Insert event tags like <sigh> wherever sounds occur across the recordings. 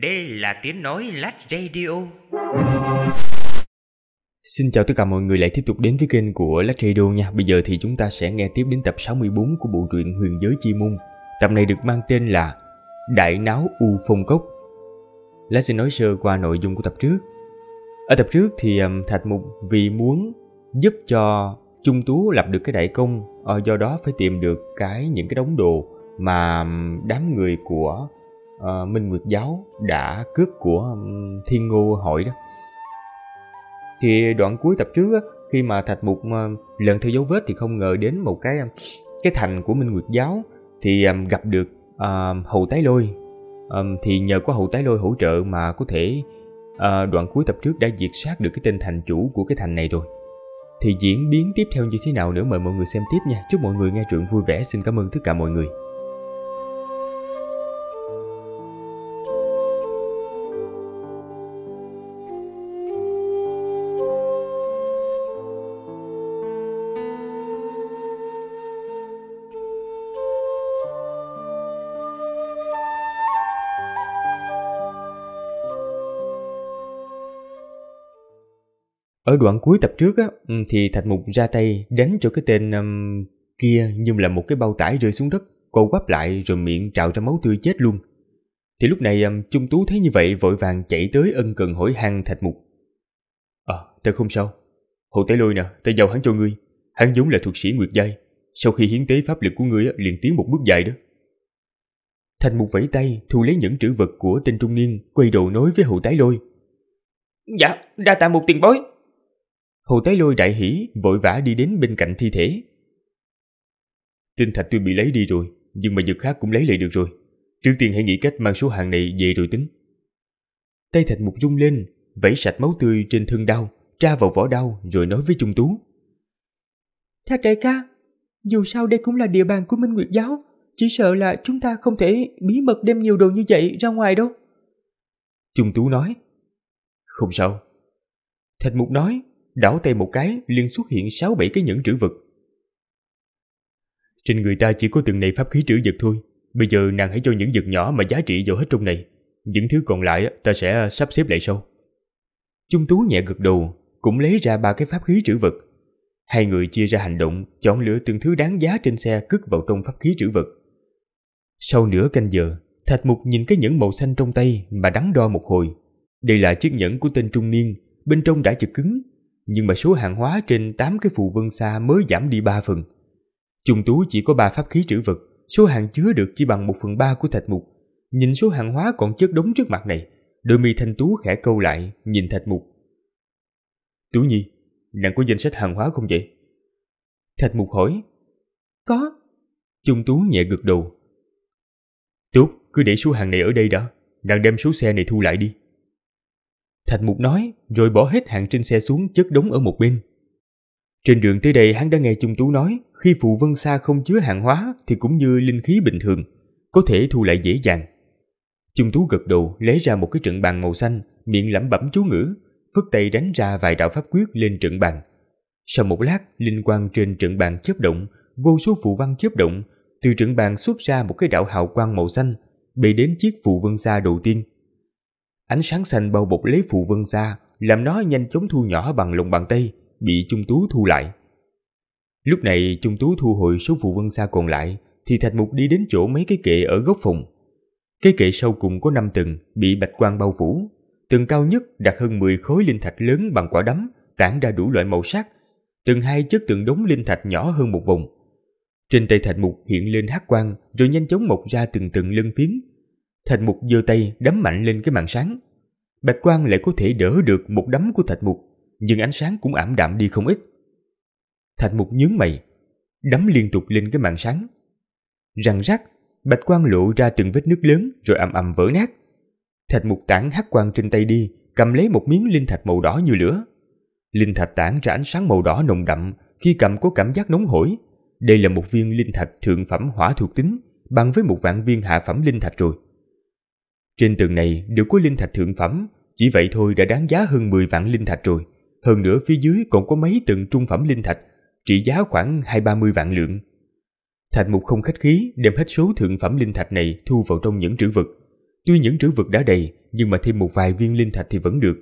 Đây là tiếng nói Lát Radio. Xin chào tất cả mọi người lại tiếp tục đến với kênh của Lát Radio nha. Bây giờ thì chúng ta sẽ nghe tiếp đến tập 64 của bộ truyện Huyền giới chi môn. Tập này được mang tên là Đại náo U Phong Cốc. Lát sẽ nói sơ qua nội dung của tập trước. Ở tập trước thì Thạch Mục vì muốn giúp cho Trung Tú lập được cái đại công, ờ, do đó phải tìm được cái những cái đống đồ mà đám người của uh, Minh Nguyệt Giáo đã cướp của um, Thiên Ngô Hội đó. Thì đoạn cuối tập trước á, khi mà Thạch Mục uh, lần theo dấu vết thì không ngờ đến một cái cái thành của Minh Nguyệt Giáo thì um, gặp được uh, Hầu Tái Lôi. Um, thì nhờ có Hầu Tái Lôi hỗ trợ mà có thể uh, đoạn cuối tập trước đã diệt sát được cái tên thành chủ của cái thành này rồi thì diễn biến tiếp theo như thế nào nữa mời mọi người xem tiếp nha. Chúc mọi người nghe truyện vui vẻ. Xin cảm ơn tất cả mọi người. Ở đoạn cuối tập trước á, ừ, thì Thạch Mục ra tay đánh cho cái tên um, kia nhưng là một cái bao tải rơi xuống đất, cô quắp lại rồi miệng trào ra máu tươi chết luôn. Thì lúc này um, Trung Tú thấy như vậy vội vàng chạy tới ân cần hỏi han Thạch Mục. Ờ, à, không sao. Hồ Tế Lôi nè, ta giao hắn cho ngươi. Hắn vốn là thuộc sĩ Nguyệt Giai. Sau khi hiến tế pháp lực của ngươi liền tiến một bước dài đó. Thạch Mục vẫy tay thu lấy những trữ vật của tên trung niên quay đầu nói với Hồ Tái Lôi. Dạ, đa tạ một tiền bối. Hồ Tái Lôi đại hỉ vội vã đi đến bên cạnh thi thể. Tinh thạch tuy bị lấy đi rồi, nhưng mà vật khác cũng lấy lại được rồi. Trước tiên hãy nghĩ cách mang số hàng này về rồi tính. Tay thạch mục rung lên, vẩy sạch máu tươi trên thương đau, tra vào vỏ đau rồi nói với Trung Tú. Thạch đại ca, dù sao đây cũng là địa bàn của Minh Nguyệt Giáo, chỉ sợ là chúng ta không thể bí mật đem nhiều đồ như vậy ra ngoài đâu. Trung Tú nói. Không sao. Thạch mục nói đảo tay một cái liền xuất hiện sáu bảy cái nhẫn trữ vật. Trên người ta chỉ có từng này pháp khí trữ vật thôi, bây giờ nàng hãy cho những vật nhỏ mà giá trị vào hết trong này, những thứ còn lại ta sẽ sắp xếp lại sau. Trung Tú nhẹ gật đầu, cũng lấy ra ba cái pháp khí trữ vật. Hai người chia ra hành động, chọn lựa từng thứ đáng giá trên xe cất vào trong pháp khí trữ vật. Sau nửa canh giờ, Thạch Mục nhìn cái nhẫn màu xanh trong tay mà đắn đo một hồi. Đây là chiếc nhẫn của tên trung niên, bên trong đã chật cứng, nhưng mà số hàng hóa trên 8 cái phù vân xa mới giảm đi 3 phần. Chung túi chỉ có 3 pháp khí trữ vật, số hàng chứa được chỉ bằng 1 phần 3 của thạch mục. Nhìn số hàng hóa còn chất đống trước mặt này, đôi mi thanh tú khẽ câu lại, nhìn thạch mục. Tú Nhi, nàng có danh sách hàng hóa không vậy? Thạch mục hỏi. Có. Chung tú nhẹ gật đầu. Tốt, cứ để số hàng này ở đây đó nàng đem số xe này thu lại đi. Thạch Mục nói rồi bỏ hết hàng trên xe xuống chất đống ở một bên. Trên đường tới đây hắn đã nghe Trung Tú nói khi phụ vân xa không chứa hàng hóa thì cũng như linh khí bình thường, có thể thu lại dễ dàng. Trung Tú gật đầu lấy ra một cái trận bàn màu xanh, miệng lẩm bẩm chú ngữ, phất tay đánh ra vài đạo pháp quyết lên trận bàn. Sau một lát, linh quang trên trận bàn chớp động, vô số phụ văn chớp động, từ trận bàn xuất ra một cái đạo hào quang màu xanh, bay đến chiếc phụ vân xa đầu tiên. Ánh sáng xanh bao bọc lấy phù vân xa, làm nó nhanh chóng thu nhỏ bằng lòng bàn tay, bị Trung Tú thu lại. Lúc này Trung Tú thu hồi số phù vân xa còn lại, thì Thạch Mục đi đến chỗ mấy cái kệ ở góc phòng. Cái kệ sau cùng có 5 tầng, bị bạch quang bao phủ. Tầng cao nhất đặt hơn 10 khối linh thạch lớn bằng quả đấm, tản ra đủ loại màu sắc. Tầng hai chất từng đống linh thạch nhỏ hơn một vùng. Trên tay Thạch Mục hiện lên hắc quang, rồi nhanh chóng mọc ra từng từng lân phiến, Thạch mục giơ tay đấm mạnh lên cái màn sáng. Bạch quang lại có thể đỡ được một đấm của thạch mục, nhưng ánh sáng cũng ảm đạm đi không ít. Thạch mục nhướng mày, đấm liên tục lên cái màn sáng. Răng rắc, bạch quang lộ ra từng vết nước lớn rồi ầm ầm vỡ nát. Thạch mục tản hắc quang trên tay đi, cầm lấy một miếng linh thạch màu đỏ như lửa. Linh thạch tản ra ánh sáng màu đỏ nồng đậm, khi cầm có cảm giác nóng hổi. Đây là một viên linh thạch thượng phẩm hỏa thuộc tính, bằng với một vạn viên hạ phẩm linh thạch rồi. Trên tường này đều có linh thạch thượng phẩm, chỉ vậy thôi đã đáng giá hơn 10 vạn linh thạch rồi. Hơn nữa phía dưới còn có mấy tầng trung phẩm linh thạch, trị giá khoảng 2-30 vạn lượng. Thạch Mục không khách khí đem hết số thượng phẩm linh thạch này thu vào trong những trữ vật. Tuy những trữ vật đã đầy, nhưng mà thêm một vài viên linh thạch thì vẫn được.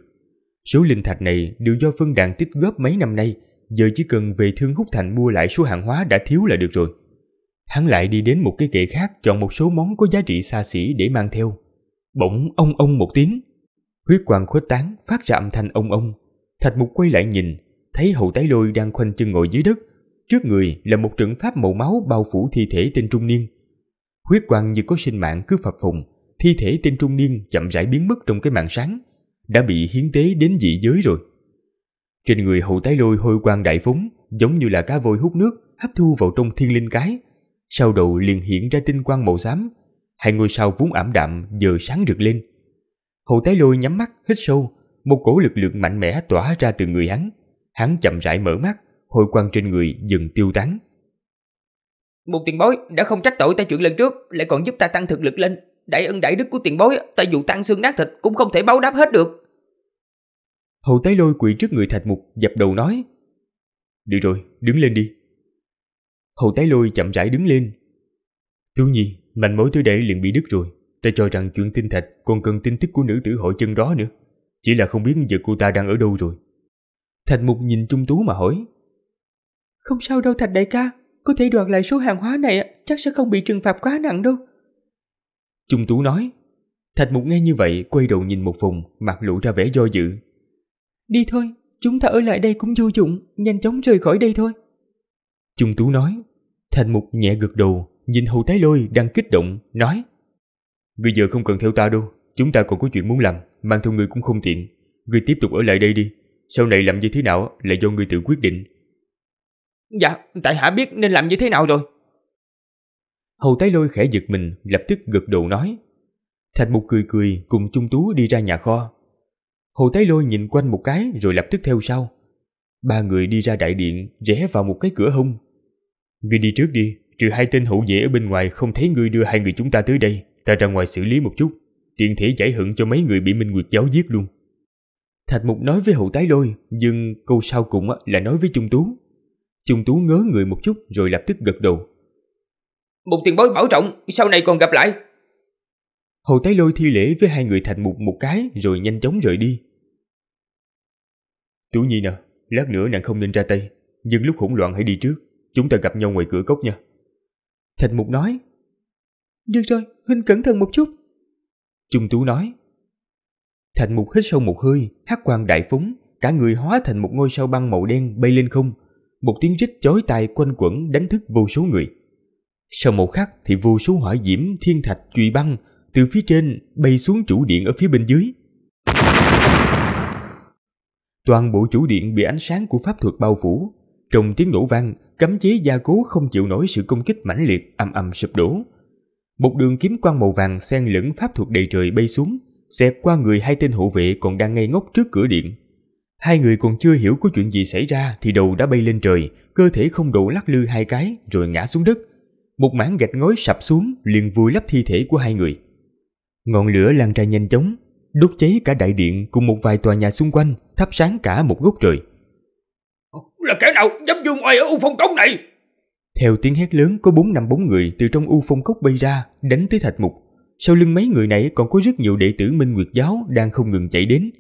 Số linh thạch này đều do phân đàn tích góp mấy năm nay, giờ chỉ cần về Thương Húc Thành mua lại số hàng hóa đã thiếu là được rồi. Hắn lại đi đến một cái kệ khác chọn một số món có giá trị xa xỉ để mang theo, Bỗng ông ông một tiếng, huyết quang khuếch tán phát ra âm thanh ông ông. Thạch Mục quay lại nhìn, thấy hậu tái lôi đang khoanh chân ngồi dưới đất, trước người là một trận pháp màu máu bao phủ thi thể tên trung niên. Huyết quang như có sinh mạng cứ phập phùng, thi thể tên trung niên chậm rãi biến mất trong cái màn sáng, đã bị hiến tế đến dị giới rồi. Trên người hậu tái lôi hôi quang đại phúng, giống như là cá vôi hút nước hấp thu vào trong thiên linh cái. Sau đầu liền hiện ra tinh quang màu xám, Hai ngôi sao vốn ảm đạm giờ sáng rực lên. Hồ Thái Lôi nhắm mắt, hít sâu, một cổ lực lượng mạnh mẽ tỏa ra từ người hắn. Hắn chậm rãi mở mắt, hồi quang trên người dần tiêu tán. Một tiền bối đã không trách tội ta chuyện lần trước, lại còn giúp ta tăng thực lực lên. Đại ân đại đức của tiền bối, ta dù tăng xương nát thịt cũng không thể báo đáp hết được. Hầu tái lôi quỳ trước người thạch mục, dập đầu nói. Được rồi, đứng lên đi. Hầu tái lôi chậm rãi đứng lên. Tú nhi, mạnh mối tới đây liền bị đứt rồi Ta cho rằng chuyện tinh thạch còn cần tin tức của nữ tử hội chân đó nữa Chỉ là không biết giờ cô ta đang ở đâu rồi Thạch Mục nhìn Trung Tú mà hỏi Không sao đâu Thạch đại ca Có thể đoạt lại số hàng hóa này Chắc sẽ không bị trừng phạt quá nặng đâu Trung Tú nói Thạch Mục nghe như vậy quay đầu nhìn một vùng Mặt lộ ra vẻ do dự Đi thôi chúng ta ở lại đây cũng vô dụng Nhanh chóng rời khỏi đây thôi Trung Tú nói Thạch Mục nhẹ gật đầu Nhìn hầu Thái Lôi đang kích động, nói người giờ không cần theo ta đâu, chúng ta còn có chuyện muốn làm, mang theo người cũng không tiện. người tiếp tục ở lại đây đi, sau này làm như thế nào là do người tự quyết định. Dạ, tại hạ biết nên làm như thế nào rồi. Hầu Thái Lôi khẽ giật mình, lập tức gật đầu nói. Thạch Mục cười cười cùng Trung Tú đi ra nhà kho. hầu Thái Lôi nhìn quanh một cái rồi lập tức theo sau. Ba người đi ra đại điện, rẽ vào một cái cửa hông. Ngươi đi trước đi, trừ hai tên hữu dễ ở bên ngoài không thấy ngươi đưa hai người chúng ta tới đây, ta ra ngoài xử lý một chút, tiện thể giải hận cho mấy người bị Minh Nguyệt giáo giết luôn. Thạch Mục nói với hậu tái lôi, nhưng câu sau cùng là nói với Trung Tú. Trung Tú ngớ người một chút rồi lập tức gật đầu. Một tiền bối bảo trọng, sau này còn gặp lại. Hậu tái lôi thi lễ với hai người Thạch Mục một cái rồi nhanh chóng rời đi. Tú Nhi nè, lát nữa nàng không nên ra tay, nhưng lúc hỗn loạn hãy đi trước, chúng ta gặp nhau ngoài cửa cốc nha. Thành Mục nói. Được rồi, Huynh cẩn thận một chút. Trung Tú nói. Thành Mục hít sâu một hơi, hát quang đại phúng, cả người hóa thành một ngôi sao băng màu đen bay lên không. Một tiếng rít chói tai quanh quẩn đánh thức vô số người. Sau một khắc thì vô số hỏa diễm thiên thạch truy băng từ phía trên bay xuống chủ điện ở phía bên dưới. Toàn bộ chủ điện bị ánh sáng của pháp thuật bao phủ. Trong tiếng nổ vang, cấm chế gia cố không chịu nổi sự công kích mãnh liệt âm âm sụp đổ. Một đường kiếm quang màu vàng xen lẫn pháp thuật đầy trời bay xuống, xẹt qua người hai tên hộ vệ còn đang ngây ngốc trước cửa điện. Hai người còn chưa hiểu có chuyện gì xảy ra thì đầu đã bay lên trời, cơ thể không đủ lắc lư hai cái rồi ngã xuống đất. Một mảng gạch ngói sập xuống liền vùi lấp thi thể của hai người. Ngọn lửa lan ra nhanh chóng, đốt cháy cả đại điện cùng một vài tòa nhà xung quanh, thắp sáng cả một góc trời. Là kẻ nào dám dương oai ở U Phong Cốc này? Theo tiếng hét lớn có bốn năm bốn người từ trong U Phong Cốc bay ra, đánh tới Thạch Mục. Sau lưng mấy người này còn có rất nhiều đệ tử Minh Nguyệt Giáo đang không ngừng chạy đến.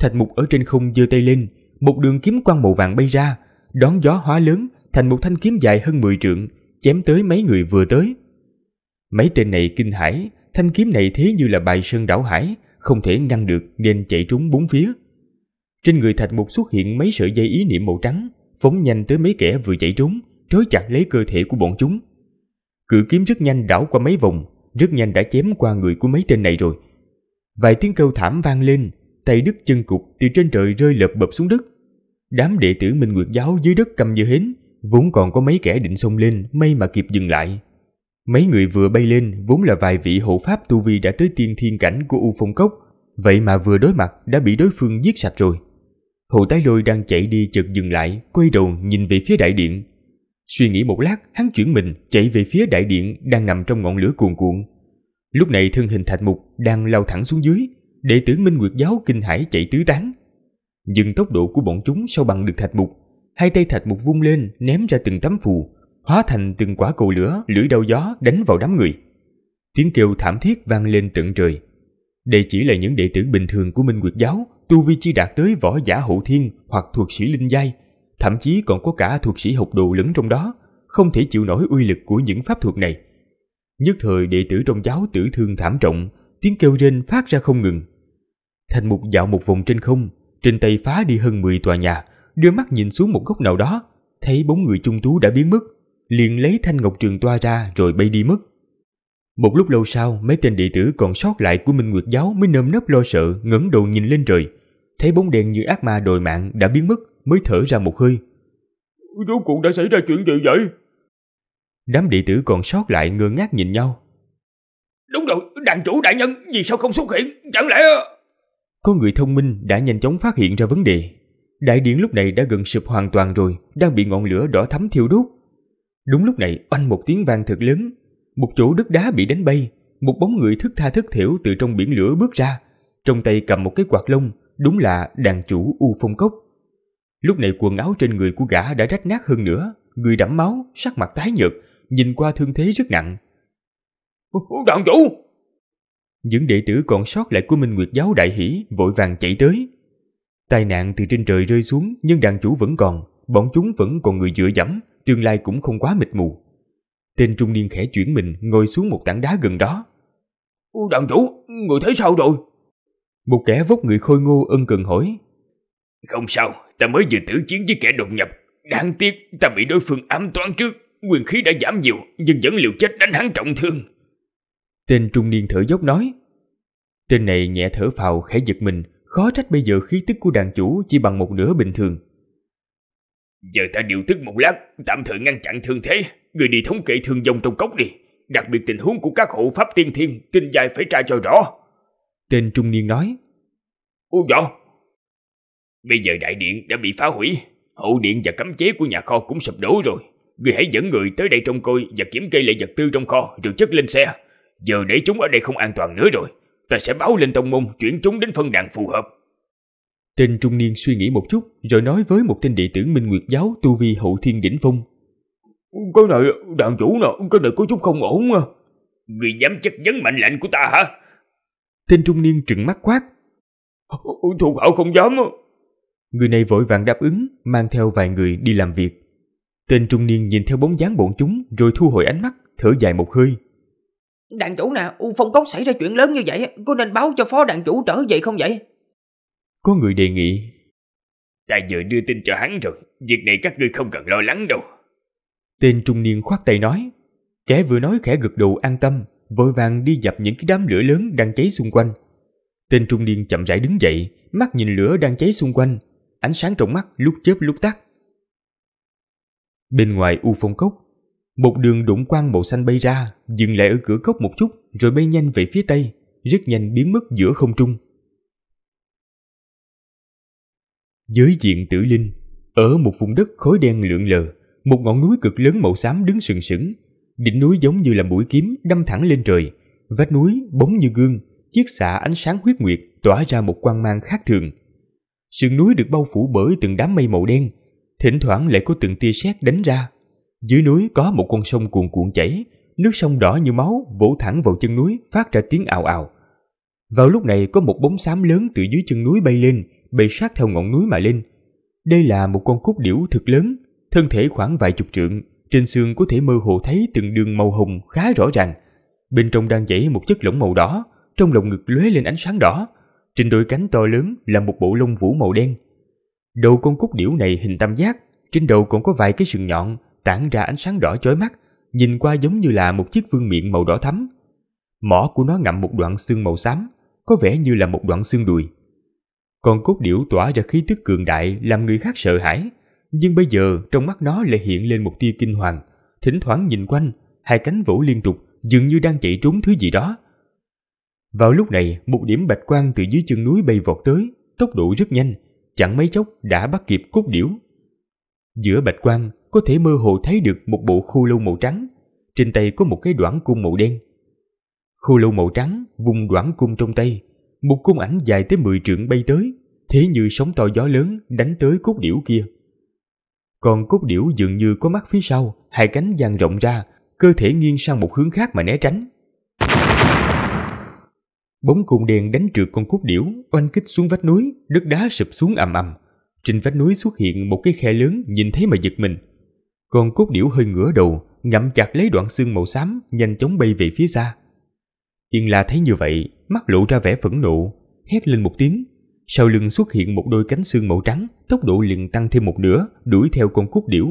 Thạch Mục ở trên không giơ tay lên, một đường kiếm quang màu vàng bay ra, đón gió hóa lớn thành một thanh kiếm dài hơn mười trượng, chém tới mấy người vừa tới. Mấy tên này kinh hãi, thanh kiếm này thế như là bài sơn đảo hải, không thể ngăn được nên chạy trúng bốn phía. Trên người Thạch Mục xuất hiện mấy sợi dây ý niệm màu trắng, phóng nhanh tới mấy kẻ vừa chạy trốn, trói chặt lấy cơ thể của bọn chúng. Cự kiếm rất nhanh đảo qua mấy vòng, rất nhanh đã chém qua người của mấy tên này rồi. Vài tiếng kêu thảm vang lên, tay đứt chân cục từ trên trời rơi lợp bập xuống đất. Đám đệ tử Minh Nguyệt giáo dưới đất cầm như hến, vốn còn có mấy kẻ định xông lên, may mà kịp dừng lại. Mấy người vừa bay lên vốn là vài vị hộ pháp tu vi đã tới tiên thiên cảnh của U Phong Cốc, vậy mà vừa đối mặt đã bị đối phương giết sạch rồi. Hồ Tái Lôi đang chạy đi chợt dừng lại, quay đầu nhìn về phía đại điện. Suy nghĩ một lát, hắn chuyển mình chạy về phía đại điện đang nằm trong ngọn lửa cuồn cuộn. Lúc này thân hình Thạch Mục đang lao thẳng xuống dưới, đệ tử Minh Nguyệt giáo kinh hãi chạy tứ tán. Nhưng tốc độ của bọn chúng sao bằng được Thạch Mục, hai tay Thạch Mục vung lên ném ra từng tấm phù, hóa thành từng quả cầu lửa lưỡi đau gió đánh vào đám người. Tiếng kêu thảm thiết vang lên tận trời. Đây chỉ là những đệ tử bình thường của Minh Nguyệt giáo, tu vi chưa đạt tới võ giả hậu thiên hoặc thuộc sĩ linh giai, thậm chí còn có cả thuộc sĩ học đồ lẫn trong đó, không thể chịu nổi uy lực của những pháp thuật này. Nhất thời đệ tử trong giáo tử thương thảm trọng, tiếng kêu rên phát ra không ngừng. Thành mục dạo một vòng trên không, trên tay phá đi hơn 10 tòa nhà, đưa mắt nhìn xuống một góc nào đó, thấy bốn người trung tú đã biến mất, liền lấy thanh ngọc trường toa ra rồi bay đi mất. Một lúc lâu sau, mấy tên đệ tử còn sót lại của Minh Nguyệt giáo mới nơm nớp lo sợ, ngẩng đầu nhìn lên trời thấy bóng đèn như ác ma đồi mạng đã biến mất mới thở ra một hơi. Rốt cuộc đã xảy ra chuyện gì vậy? Đám đệ tử còn sót lại ngơ ngác nhìn nhau. Đúng rồi, đàn chủ đại nhân vì sao không xuất hiện? Chẳng lẽ... Có người thông minh đã nhanh chóng phát hiện ra vấn đề. Đại điện lúc này đã gần sụp hoàn toàn rồi, đang bị ngọn lửa đỏ thắm thiêu đốt. Đúng lúc này, oanh một tiếng vang thật lớn. Một chỗ đất đá bị đánh bay, một bóng người thức tha thức thiểu từ trong biển lửa bước ra. Trong tay cầm một cái quạt lông, đúng là đàn chủ U Phong Cốc. Lúc này quần áo trên người của gã đã rách nát hơn nữa, người đẫm máu, sắc mặt tái nhợt, nhìn qua thương thế rất nặng. Đàn chủ! Những đệ tử còn sót lại của Minh Nguyệt giáo đại hỷ vội vàng chạy tới. Tai nạn từ trên trời rơi xuống nhưng đàn chủ vẫn còn, bọn chúng vẫn còn người dựa dẫm, tương lai cũng không quá mịt mù. Tên trung niên khẽ chuyển mình ngồi xuống một tảng đá gần đó. Đàn chủ, người thấy sao rồi? Một kẻ vóc người khôi ngô ân cần hỏi. Không sao, ta mới vừa tử chiến với kẻ đột nhập. Đáng tiếc, ta bị đối phương ám toán trước. Quyền khí đã giảm nhiều, nhưng vẫn liều chết đánh hắn trọng thương. Tên trung niên thở dốc nói. Tên này nhẹ thở phào khẽ giật mình, khó trách bây giờ khí tức của đàn chủ chỉ bằng một nửa bình thường. Giờ ta điều tức một lát, tạm thời ngăn chặn thương thế, người đi thống kê thương vong trong cốc đi. Đặc biệt tình huống của các hộ pháp tiên thiên, kinh dài phải tra cho rõ. Tên trung niên nói. Ú võ, bây giờ đại điện đã bị phá hủy, hậu điện và cấm chế của nhà kho cũng sụp đổ rồi. Người hãy dẫn người tới đây trông coi và kiểm kê lại vật tư trong kho rồi chất lên xe. Giờ để chúng ở đây không an toàn nữa rồi. Ta sẽ báo lên tông môn chuyển chúng đến phân đàn phù hợp. Tên trung niên suy nghĩ một chút rồi nói với một tên đệ tử Minh Nguyệt giáo tu vi hậu thiên đỉnh phong. Cái này, đàn chủ nè, cái này có chút không ổn à. Người dám chất vấn mệnh lệnh của ta hả? Tên trung niên trừng mắt quát. thuộc hậu không dám. Người này vội vàng đáp ứng, mang theo vài người đi làm việc. Tên trung niên nhìn theo bóng dáng bọn chúng rồi thu hồi ánh mắt, thở dài một hơi. Đàn chủ nè, phong cốc xảy ra chuyện lớn như vậy, có nên báo cho phó đàn chủ trở về không vậy? Có người đề nghị. Ta vừa đưa tin cho hắn rồi, việc này các ngươi không cần lo lắng đâu. Tên trung niên khoát tay nói, kẻ vừa nói khẽ gật đầu an tâm, vội vàng đi dập những cái đám lửa lớn đang cháy xung quanh. Tên trung niên chậm rãi đứng dậy, mắt nhìn lửa đang cháy xung quanh, ánh sáng trong mắt lúc chớp lúc tắt. Bên ngoài U Phong Cốc, một đường đụng quang màu xanh bay ra, dừng lại ở cửa cốc một chút rồi bay nhanh về phía tây, rất nhanh biến mất giữa không trung. Giới diện tử linh, ở một vùng đất khối đen lượn lờ, một ngọn núi cực lớn màu xám đứng sừng sững, Đỉnh núi giống như là mũi kiếm đâm thẳng lên trời, vách núi bóng như gương, chiếc xạ ánh sáng huyết nguyệt tỏa ra một quang mang khác thường. Sườn núi được bao phủ bởi từng đám mây màu đen, thỉnh thoảng lại có từng tia sét đánh ra. Dưới núi có một con sông cuồn cuộn chảy, nước sông đỏ như máu vỗ thẳng vào chân núi phát ra tiếng ào ào. Vào lúc này có một bóng xám lớn từ dưới chân núi bay lên, bay sát theo ngọn núi mà lên. Đây là một con cút điểu thực lớn, thân thể khoảng vài chục trượng, trên xương có thể mơ hồ thấy từng đường màu hồng khá rõ ràng. Bên trong đang dãy một chất lỏng màu đỏ, trong lồng ngực lóe lên ánh sáng đỏ. Trên đôi cánh to lớn là một bộ lông vũ màu đen. Đầu con cúc điểu này hình tam giác, trên đầu còn có vài cái sừng nhọn tản ra ánh sáng đỏ chói mắt, nhìn qua giống như là một chiếc vương miện màu đỏ thắm. Mỏ của nó ngậm một đoạn xương màu xám, có vẻ như là một đoạn xương đùi. Con cốt điểu tỏa ra khí tức cường đại làm người khác sợ hãi, nhưng bây giờ trong mắt nó lại hiện lên một tia kinh hoàng. Thỉnh thoảng nhìn quanh, hai cánh vỗ liên tục, dường như đang chạy trốn thứ gì đó. Vào lúc này, một điểm bạch quang từ dưới chân núi bay vọt tới, tốc độ rất nhanh, chẳng mấy chốc đã bắt kịp cốt điểu. Giữa bạch quang có thể mơ hồ thấy được một bộ khô lâu màu trắng, trên tay có một cái đoạn cung màu đen. Khô lâu màu trắng vùng đoạn cung trong tay, một cung ảnh dài tới mười trượng bay tới, thế như sóng to gió lớn đánh tới cốt điểu kia. Còn cốt điểu dường như có mắt phía sau, hai cánh dang rộng ra, cơ thể nghiêng sang một hướng khác mà né tránh. Bóng cung đen đánh trượt con cốt điểu, oanh kích xuống vách núi, đất đá sụp xuống ầm ầm. Trên vách núi xuất hiện một cái khe lớn nhìn thấy mà giật mình. Con cốt điểu hơi ngửa đầu, ngậm chặt lấy đoạn xương màu xám, nhanh chóng bay về phía xa. Yên La thấy như vậy, mắt lộ ra vẻ phẫn nộ, hét lên một tiếng, sau lưng xuất hiện một đôi cánh xương màu trắng, tốc độ liền tăng thêm một nửa, đuổi theo con cút điểu.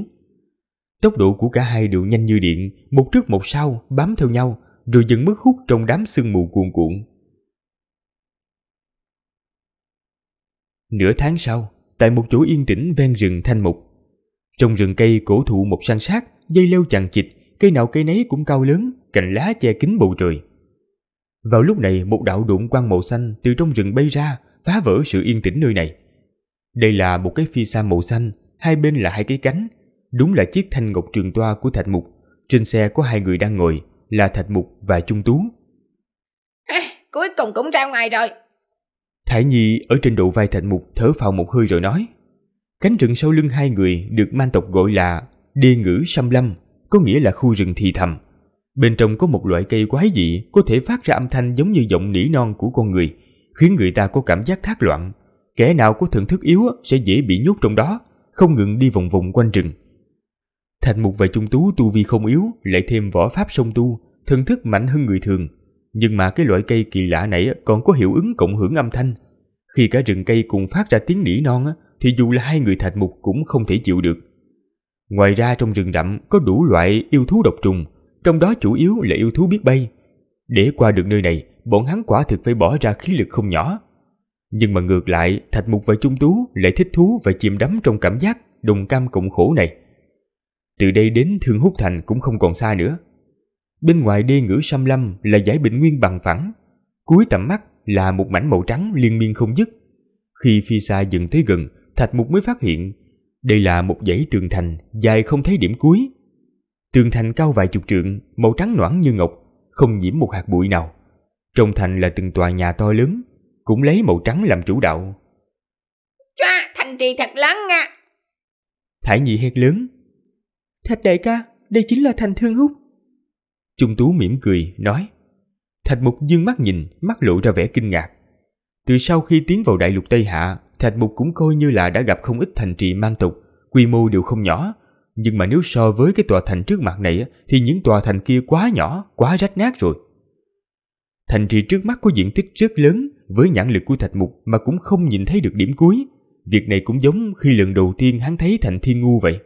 Tốc độ của cả hai đều nhanh như điện, một trước một sau bám theo nhau, rồi dần mất hút trong đám sương mù cuồn cuộn. Nửa tháng sau, tại một chỗ yên tĩnh ven rừng thanh mục, trong rừng cây cổ thụ một san sát, dây leo chằng chịt, cây nào cây nấy cũng cao lớn, cành lá che kín bầu trời. Vào lúc này, một đạo đụng quang màu xanh từ trong rừng bay ra, phá vỡ sự yên tĩnh nơi này. Đây là một cái phi xa màu xanh, hai bên là hai cái cánh, đúng là chiếc thanh ngọc trường toa của Thạch Mục. Trên xe có hai người đang ngồi, là Thạch Mục và Trung Tú. À, cuối cùng cũng ra ngoài rồi. Thải Nhi ở trên độ vai Thạch Mục thở phào một hơi rồi nói. Cánh rừng sau lưng hai người được man tộc gọi là đê ngữ xăm lâm, có nghĩa là khu rừng thì thầm. Bên trong có một loại cây quái dị có thể phát ra âm thanh giống như giọng nỉ non của con người – khiến người ta có cảm giác thác loạn. Kẻ nào có thần thức yếu sẽ dễ bị nhốt trong đó, không ngừng đi vòng vòng quanh rừng. Thành mục và trung tú tu vi không yếu, lại thêm võ pháp sông tu, thân thức mạnh hơn người thường. Nhưng mà cái loại cây kỳ lạ này còn có hiệu ứng cộng hưởng âm thanh. Khi cả rừng cây cùng phát ra tiếng nỉ non thì dù là hai người thạch mục cũng không thể chịu được. Ngoài ra trong rừng rậm có đủ loại yêu thú độc trùng, trong đó chủ yếu là yêu thú biết bay, để qua được nơi này, bọn hắn quả thực phải bỏ ra khí lực không nhỏ. Nhưng mà ngược lại, Thạch Mục và Trung Tú lại thích thú và chìm đắm trong cảm giác đồng cam cộng khổ này. Từ đây đến Thương Húc Thành cũng không còn xa nữa. Bên ngoài đê ngữ xăm lâm là giải bình nguyên bằng phẳng. Cuối tầm mắt là một mảnh màu trắng liên miên không dứt. Khi phi xa dừng tới gần, Thạch Mục mới phát hiện đây là một dãy tường thành dài không thấy điểm cuối. Tường thành cao vài chục trượng, màu trắng noãn như ngọc, không nhiễm một hạt bụi nào. Trong thành là từng tòa nhà to lớn, cũng lấy màu trắng làm chủ đạo. Chóa, thành trì thật lớn nha. À. Thải Nhi hét lớn. Thạch đại ca, đây chính là thành thương hút. Trung Tú mỉm cười, nói. Thạch Mục dương mắt nhìn, mắt lộ ra vẻ kinh ngạc. Từ sau khi tiến vào đại lục Tây Hạ, Thạch Mục cũng coi như là đã gặp không ít thành trì man tục, quy mô đều không nhỏ, nhưng mà nếu so với cái tòa thành trước mặt này thì những tòa thành kia quá nhỏ, quá rách nát rồi. Thành trì trước mắt có diện tích rất lớn, với nhãn lực của Thạch Mục mà cũng không nhìn thấy được điểm cuối. Việc này cũng giống khi lần đầu tiên hắn thấy thành Thiên Ngu vậy.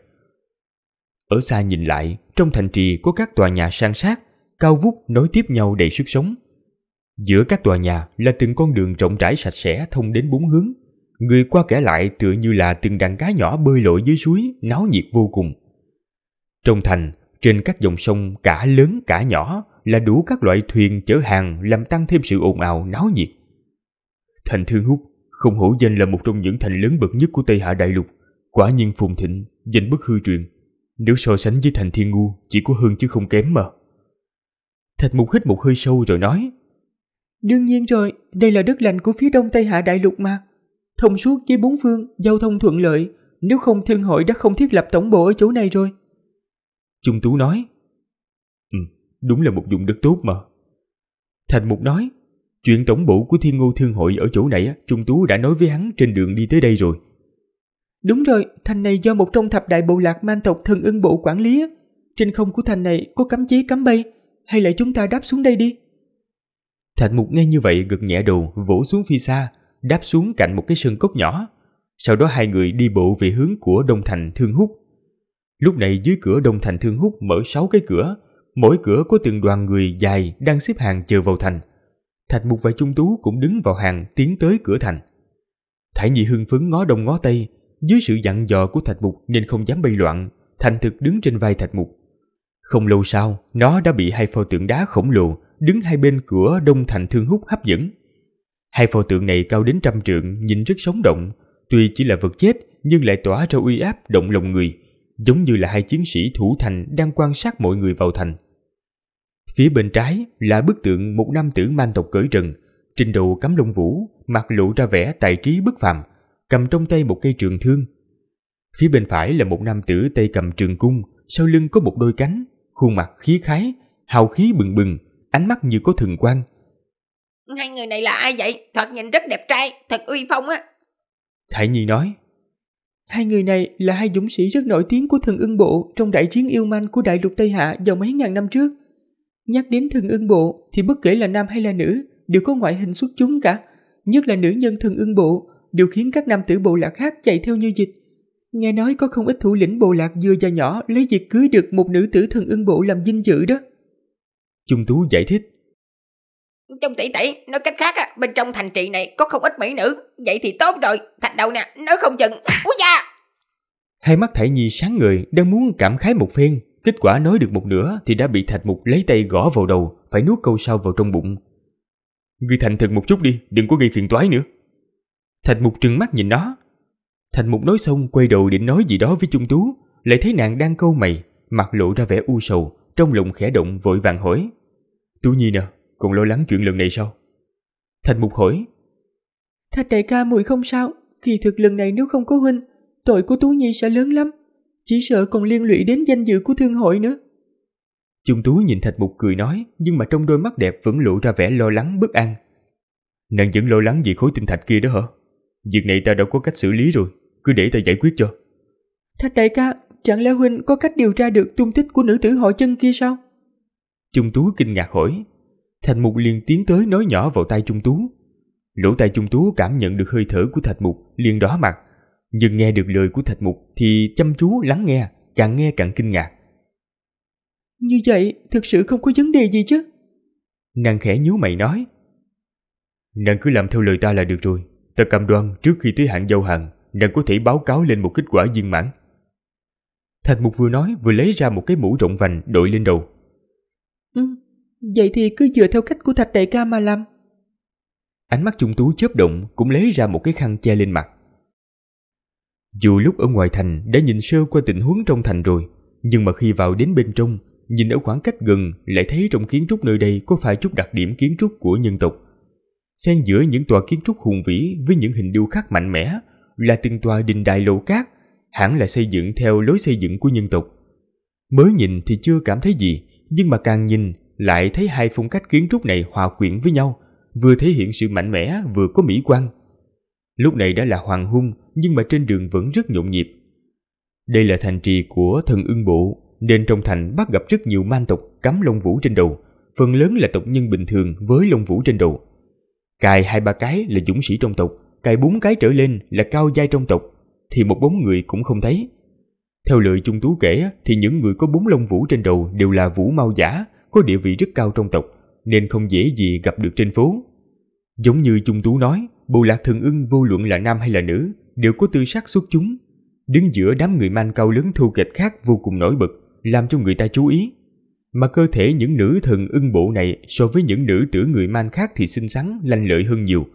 Ở xa nhìn lại, trong thành trì có các tòa nhà sang sát, cao vút nối tiếp nhau đầy sức sống. Giữa các tòa nhà là từng con đường rộng rãi sạch sẽ thông đến bốn hướng. Người qua kẻ lại tựa như là từng đàn cá nhỏ bơi lội dưới suối, náo nhiệt vô cùng. Trong thành, trên các dòng sông cả lớn cả nhỏ là đủ các loại thuyền chở hàng làm tăng thêm sự ồn ào náo nhiệt. Thành Thương Húc không hổ danh là một trong những thành lớn bậc nhất của Tây Hạ Đại Lục, quả nhiên phồn thịnh, danh bất hư truyền. Nếu so sánh với thành Thiên Ngu chỉ có hơn chứ không kém mà. Thạch Mục hít một hơi sâu rồi nói Đương nhiên rồi, đây là đất lành của phía đông Tây Hạ Đại Lục mà. Thông suốt với bốn phương, giao thông thuận lợi, nếu không thương hội đã không thiết lập tổng bộ ở chỗ này rồi. Trung Tú nói. Ừ, đúng là một dụng đất tốt mà. Thành Mục nói, chuyện tổng bộ của Thiên Ngô Thương Hội ở chỗ này Trung Tú đã nói với hắn trên đường đi tới đây rồi. Đúng rồi, thành này do một trong thập đại bộ lạc man tộc thần ưng bộ quản lý. Trên không của thành này có cấm chế cấm bay, hay là chúng ta đáp xuống đây đi? Thạch Mục nghe như vậy gật nhẹ đầu vỗ xuống phi xa, đáp xuống cạnh một cái sân cốc nhỏ. Sau đó hai người đi bộ về hướng của Đông Thành Thương Húc. Lúc này dưới cửa Đông Thành Thương Hút mở 6 cái cửa, mỗi cửa có từng đoàn người dài đang xếp hàng chờ vào thành. Thạch Mục và Trung Tú cũng đứng vào hàng tiến tới cửa thành. Thải Nhi hưng phấn ngó đông ngó tây, dưới sự dặn dò của Thạch Mục nên không dám bay loạn, thành thực đứng trên vai Thạch Mục. Không lâu sau, nó đã bị hai pho tượng đá khổng lồ đứng hai bên cửa Đông Thành Thương Hút hấp dẫn. Hai pho tượng này cao đến trăm trượng, nhìn rất sống động, tuy chỉ là vật chết nhưng lại tỏa ra uy áp động lòng người giống như là hai chiến sĩ thủ thành đang quan sát mọi người vào thành. Phía bên trái là bức tượng một nam tử man tộc cởi rừng, trình độ cắm lông vũ, mặt lộ ra vẻ tài trí bất phàm, cầm trong tay một cây trường thương. Phía bên phải là một nam tử tay cầm trường cung, sau lưng có một đôi cánh, khuôn mặt khí khái, hào khí bừng bừng, ánh mắt như có thần quang. Hai người này là ai vậy? Thật nhìn rất đẹp trai, thật uy phong á. Thải Nhi nói. Hai người này là hai dũng sĩ rất nổi tiếng của thần ưng bộ trong đại chiến yêu manh của đại lục Tây Hạ vào mấy ngàn năm trước. Nhắc đến thần ưng bộ thì bất kể là nam hay là nữ đều có ngoại hình xuất chúng cả, nhất là nữ nhân thần ưng bộ, đều khiến các nam tử bộ lạc khác chạy theo như dịch. Nghe nói có không ít thủ lĩnh bộ lạc vừa và nhỏ lấy việc cưới được một nữ tử thần ưng bộ làm dinh dự đó. Trung Tú giải thích. Trong tỷ tỷ, nói cách khác á, bên trong thành trì này có không ít mỹ nữ, vậy thì tốt rồi, thạch đầu nè, nói không chừng, úi da! Hai mắt Thải Nhi sáng người, đang muốn cảm khái một phen, kết quả nói được một nửa thì đã bị Thạch Mục lấy tay gõ vào đầu, phải nuốt câu sau vào trong bụng. Ngươi thành thật một chút đi, đừng có gây phiền toái nữa. Thạch Mục trừng mắt nhìn nó. Thạch Mục nói xong quay đầu định nói gì đó với Trung Tú, lại thấy nàng đang câu mày, mặt lộ ra vẻ u sầu, trong lòng khẽ động vội vàng hỏi. Tú Nhi nè, còn lo lắng chuyện lần này sao Thành mục hỏi Thạch đại ca mùi không sao Kỳ thực lần này nếu không có huynh Tội của Tú Nhi sẽ lớn lắm Chỉ sợ còn liên lụy đến danh dự của thương hội nữa Trung Tú nhìn Thạch Mục cười nói Nhưng mà trong đôi mắt đẹp vẫn lộ ra vẻ lo lắng bất an Nàng vẫn lo lắng vì khối tinh thạch kia đó hả Việc này ta đã có cách xử lý rồi Cứ để ta giải quyết cho Thạch đại ca Chẳng lẽ Huynh có cách điều tra được tung tích của nữ tử họ chân kia sao Trung Tú kinh ngạc hỏi Thạch Mục liền tiến tới nói nhỏ vào tay Trung Tú. Lỗ tai Trung Tú cảm nhận được hơi thở của Thạch Mục liền đỏ mặt. Nhưng nghe được lời của Thạch Mục thì chăm chú lắng nghe, càng nghe càng kinh ngạc. Như vậy thực sự không có vấn đề gì chứ? Nàng khẽ nhíu mày nói. Nàng cứ làm theo lời ta là được rồi. Ta cam đoan trước khi tới hạn giao hàng, nàng có thể báo cáo lên một kết quả viên mãn. Thạch Mục vừa nói vừa lấy ra một cái mũ rộng vành đội lên đầu. Ừ, Vậy thì cứ dựa theo cách của thạch đại ca mà làm. Ánh mắt Trung Tú chớp động cũng lấy ra một cái khăn che lên mặt. Dù lúc ở ngoài thành đã nhìn sơ qua tình huống trong thành rồi, nhưng mà khi vào đến bên trong, nhìn ở khoảng cách gần lại thấy trong kiến trúc nơi đây có phải chút đặc điểm kiến trúc của nhân tộc. Xen giữa những tòa kiến trúc hùng vĩ với những hình điêu khắc mạnh mẽ là từng tòa đình đài lầu cát, hẳn là xây dựng theo lối xây dựng của nhân tộc. Mới nhìn thì chưa cảm thấy gì, nhưng mà càng nhìn lại thấy hai phong cách kiến trúc này hòa quyện với nhau, vừa thể hiện sự mạnh mẽ vừa có mỹ quan. Lúc này đã là hoàng hôn nhưng mà trên đường vẫn rất nhộn nhịp. Đây là thành trì của thần ưng bộ nên trong thành bắt gặp rất nhiều man tộc cắm lông vũ trên đầu, phần lớn là tộc nhân bình thường với lông vũ trên đầu. Cài hai ba cái là dũng sĩ trong tộc, cài bốn cái trở lên là cao giai trong tộc, thì một bóng người cũng không thấy. Theo lời Trung Tú kể thì những người có bốn lông vũ trên đầu đều là vũ mau giả, có địa vị rất cao trong tộc, nên không dễ gì gặp được trên phố. Giống như Chung Tú nói, bộ lạc thường ưng vô luận là nam hay là nữ, đều có tư sắc xuất chúng. Đứng giữa đám người man cao lớn thu kịch khác vô cùng nổi bật, làm cho người ta chú ý. Mà cơ thể những nữ thần ưng bộ này so với những nữ tử người man khác thì xinh xắn, lanh lợi hơn nhiều.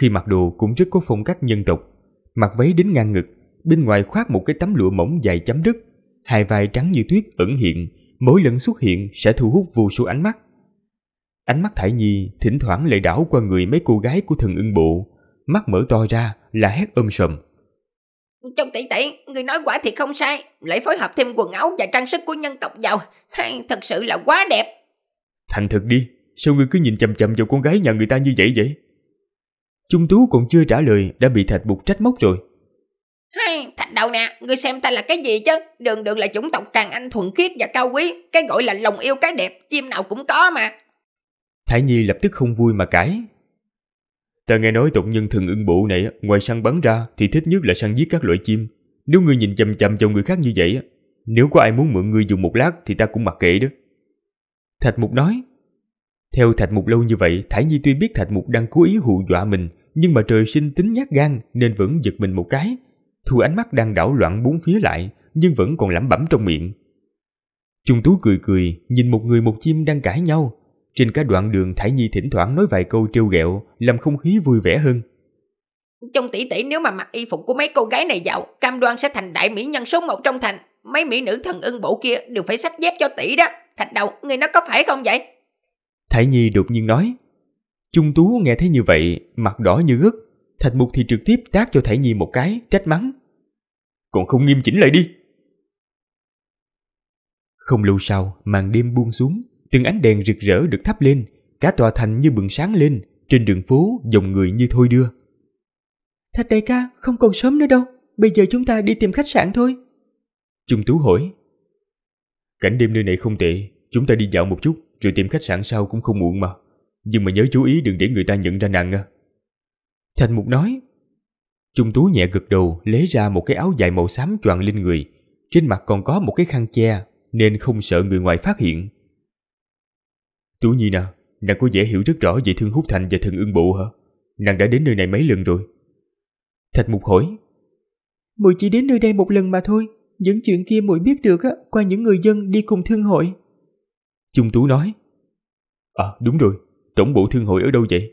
Khi mặc đồ cũng rất có phong cách nhân tộc. Mặc váy đến ngang ngực, bên ngoài khoác một cái tấm lụa mỏng dài chấm đất, hai vai trắng như tuyết ẩn hiện, mỗi lần xuất hiện sẽ thu hút vô số ánh mắt. Ánh mắt Thải Nhi thỉnh thoảng lại đảo qua người mấy cô gái của thần ưng bộ, mắt mở to ra là hét ôm sầm. Trong tỷ tỷ, người nói quả thì không sai, lại phối hợp thêm quần áo và trang sức của nhân tộc giàu, hay thật sự là quá đẹp. Thành thực đi, sao người cứ nhìn chầm chầm vào con gái nhà người ta như vậy vậy? Trung Tú còn chưa trả lời đã bị Thạch Bục trách móc rồi. Hay, đầu nè, ngươi xem ta là cái gì chứ? Đường đường là chủng tộc càng anh thuần khiết và cao quý, cái gọi là lòng yêu cái đẹp, chim nào cũng có mà. Thái Nhi lập tức không vui mà cãi. Ta nghe nói tộc nhân thần ưng bộ này ngoài săn bắn ra thì thích nhất là săn giết các loại chim. Nếu ngươi nhìn chằm chằm vào người khác như vậy, nếu có ai muốn mượn ngươi dùng một lát thì ta cũng mặc kệ đó. Thạch Mục nói. Theo Thạch Mục lâu như vậy, thái Nhi tuy biết Thạch Mục đang cố ý hù dọa mình, nhưng mà trời sinh tính nhát gan nên vẫn giật mình một cái, Thu ánh mắt đang đảo loạn bốn phía lại, nhưng vẫn còn lẩm bẩm trong miệng. Trung Tú cười cười, nhìn một người một chim đang cãi nhau. Trên cả đoạn đường Thải Nhi thỉnh thoảng nói vài câu trêu ghẹo, làm không khí vui vẻ hơn. Trong tỷ tỷ nếu mà mặc y phục của mấy cô gái này vào, cam đoan sẽ thành đại mỹ nhân số một trong thành. Mấy mỹ nữ thần ưng bộ kia đều phải sách dép cho tỷ đó. Thạch đầu, người nó có phải không vậy? Thải Nhi đột nhiên nói. Trung Tú nghe thấy như vậy, mặt đỏ như gất, Thạch Mục thì trực tiếp tác cho Thải Nhi một cái, trách mắng. Còn không nghiêm chỉnh lại đi. Không lâu sau, màn đêm buông xuống, từng ánh đèn rực rỡ được thắp lên, cả tòa thành như bừng sáng lên, trên đường phố dòng người như thôi đưa. Thạch đại ca, không còn sớm nữa đâu, bây giờ chúng ta đi tìm khách sạn thôi. Trung Tú hỏi. Cảnh đêm nơi này không tệ, chúng ta đi dạo một chút, rồi tìm khách sạn sau cũng không muộn mà. Nhưng mà nhớ chú ý đừng để người ta nhận ra nàng nha. À. Thành Mục nói. Trung Tú nhẹ gật đầu lấy ra một cái áo dài màu xám choàng lên người. Trên mặt còn có một cái khăn che nên không sợ người ngoài phát hiện. Tú Nhi nè, nàng có vẻ hiểu rất rõ về Thương hút Thành và Thần Ưng Bộ hả? Nàng đã đến nơi này mấy lần rồi? Thạch Mục hỏi. Mùi chỉ đến nơi đây một lần mà thôi. Những chuyện kia mùi biết được á, qua những người dân đi cùng thương hội. Trung Tú nói. À đúng rồi, tổng bộ thương hội ở đâu vậy?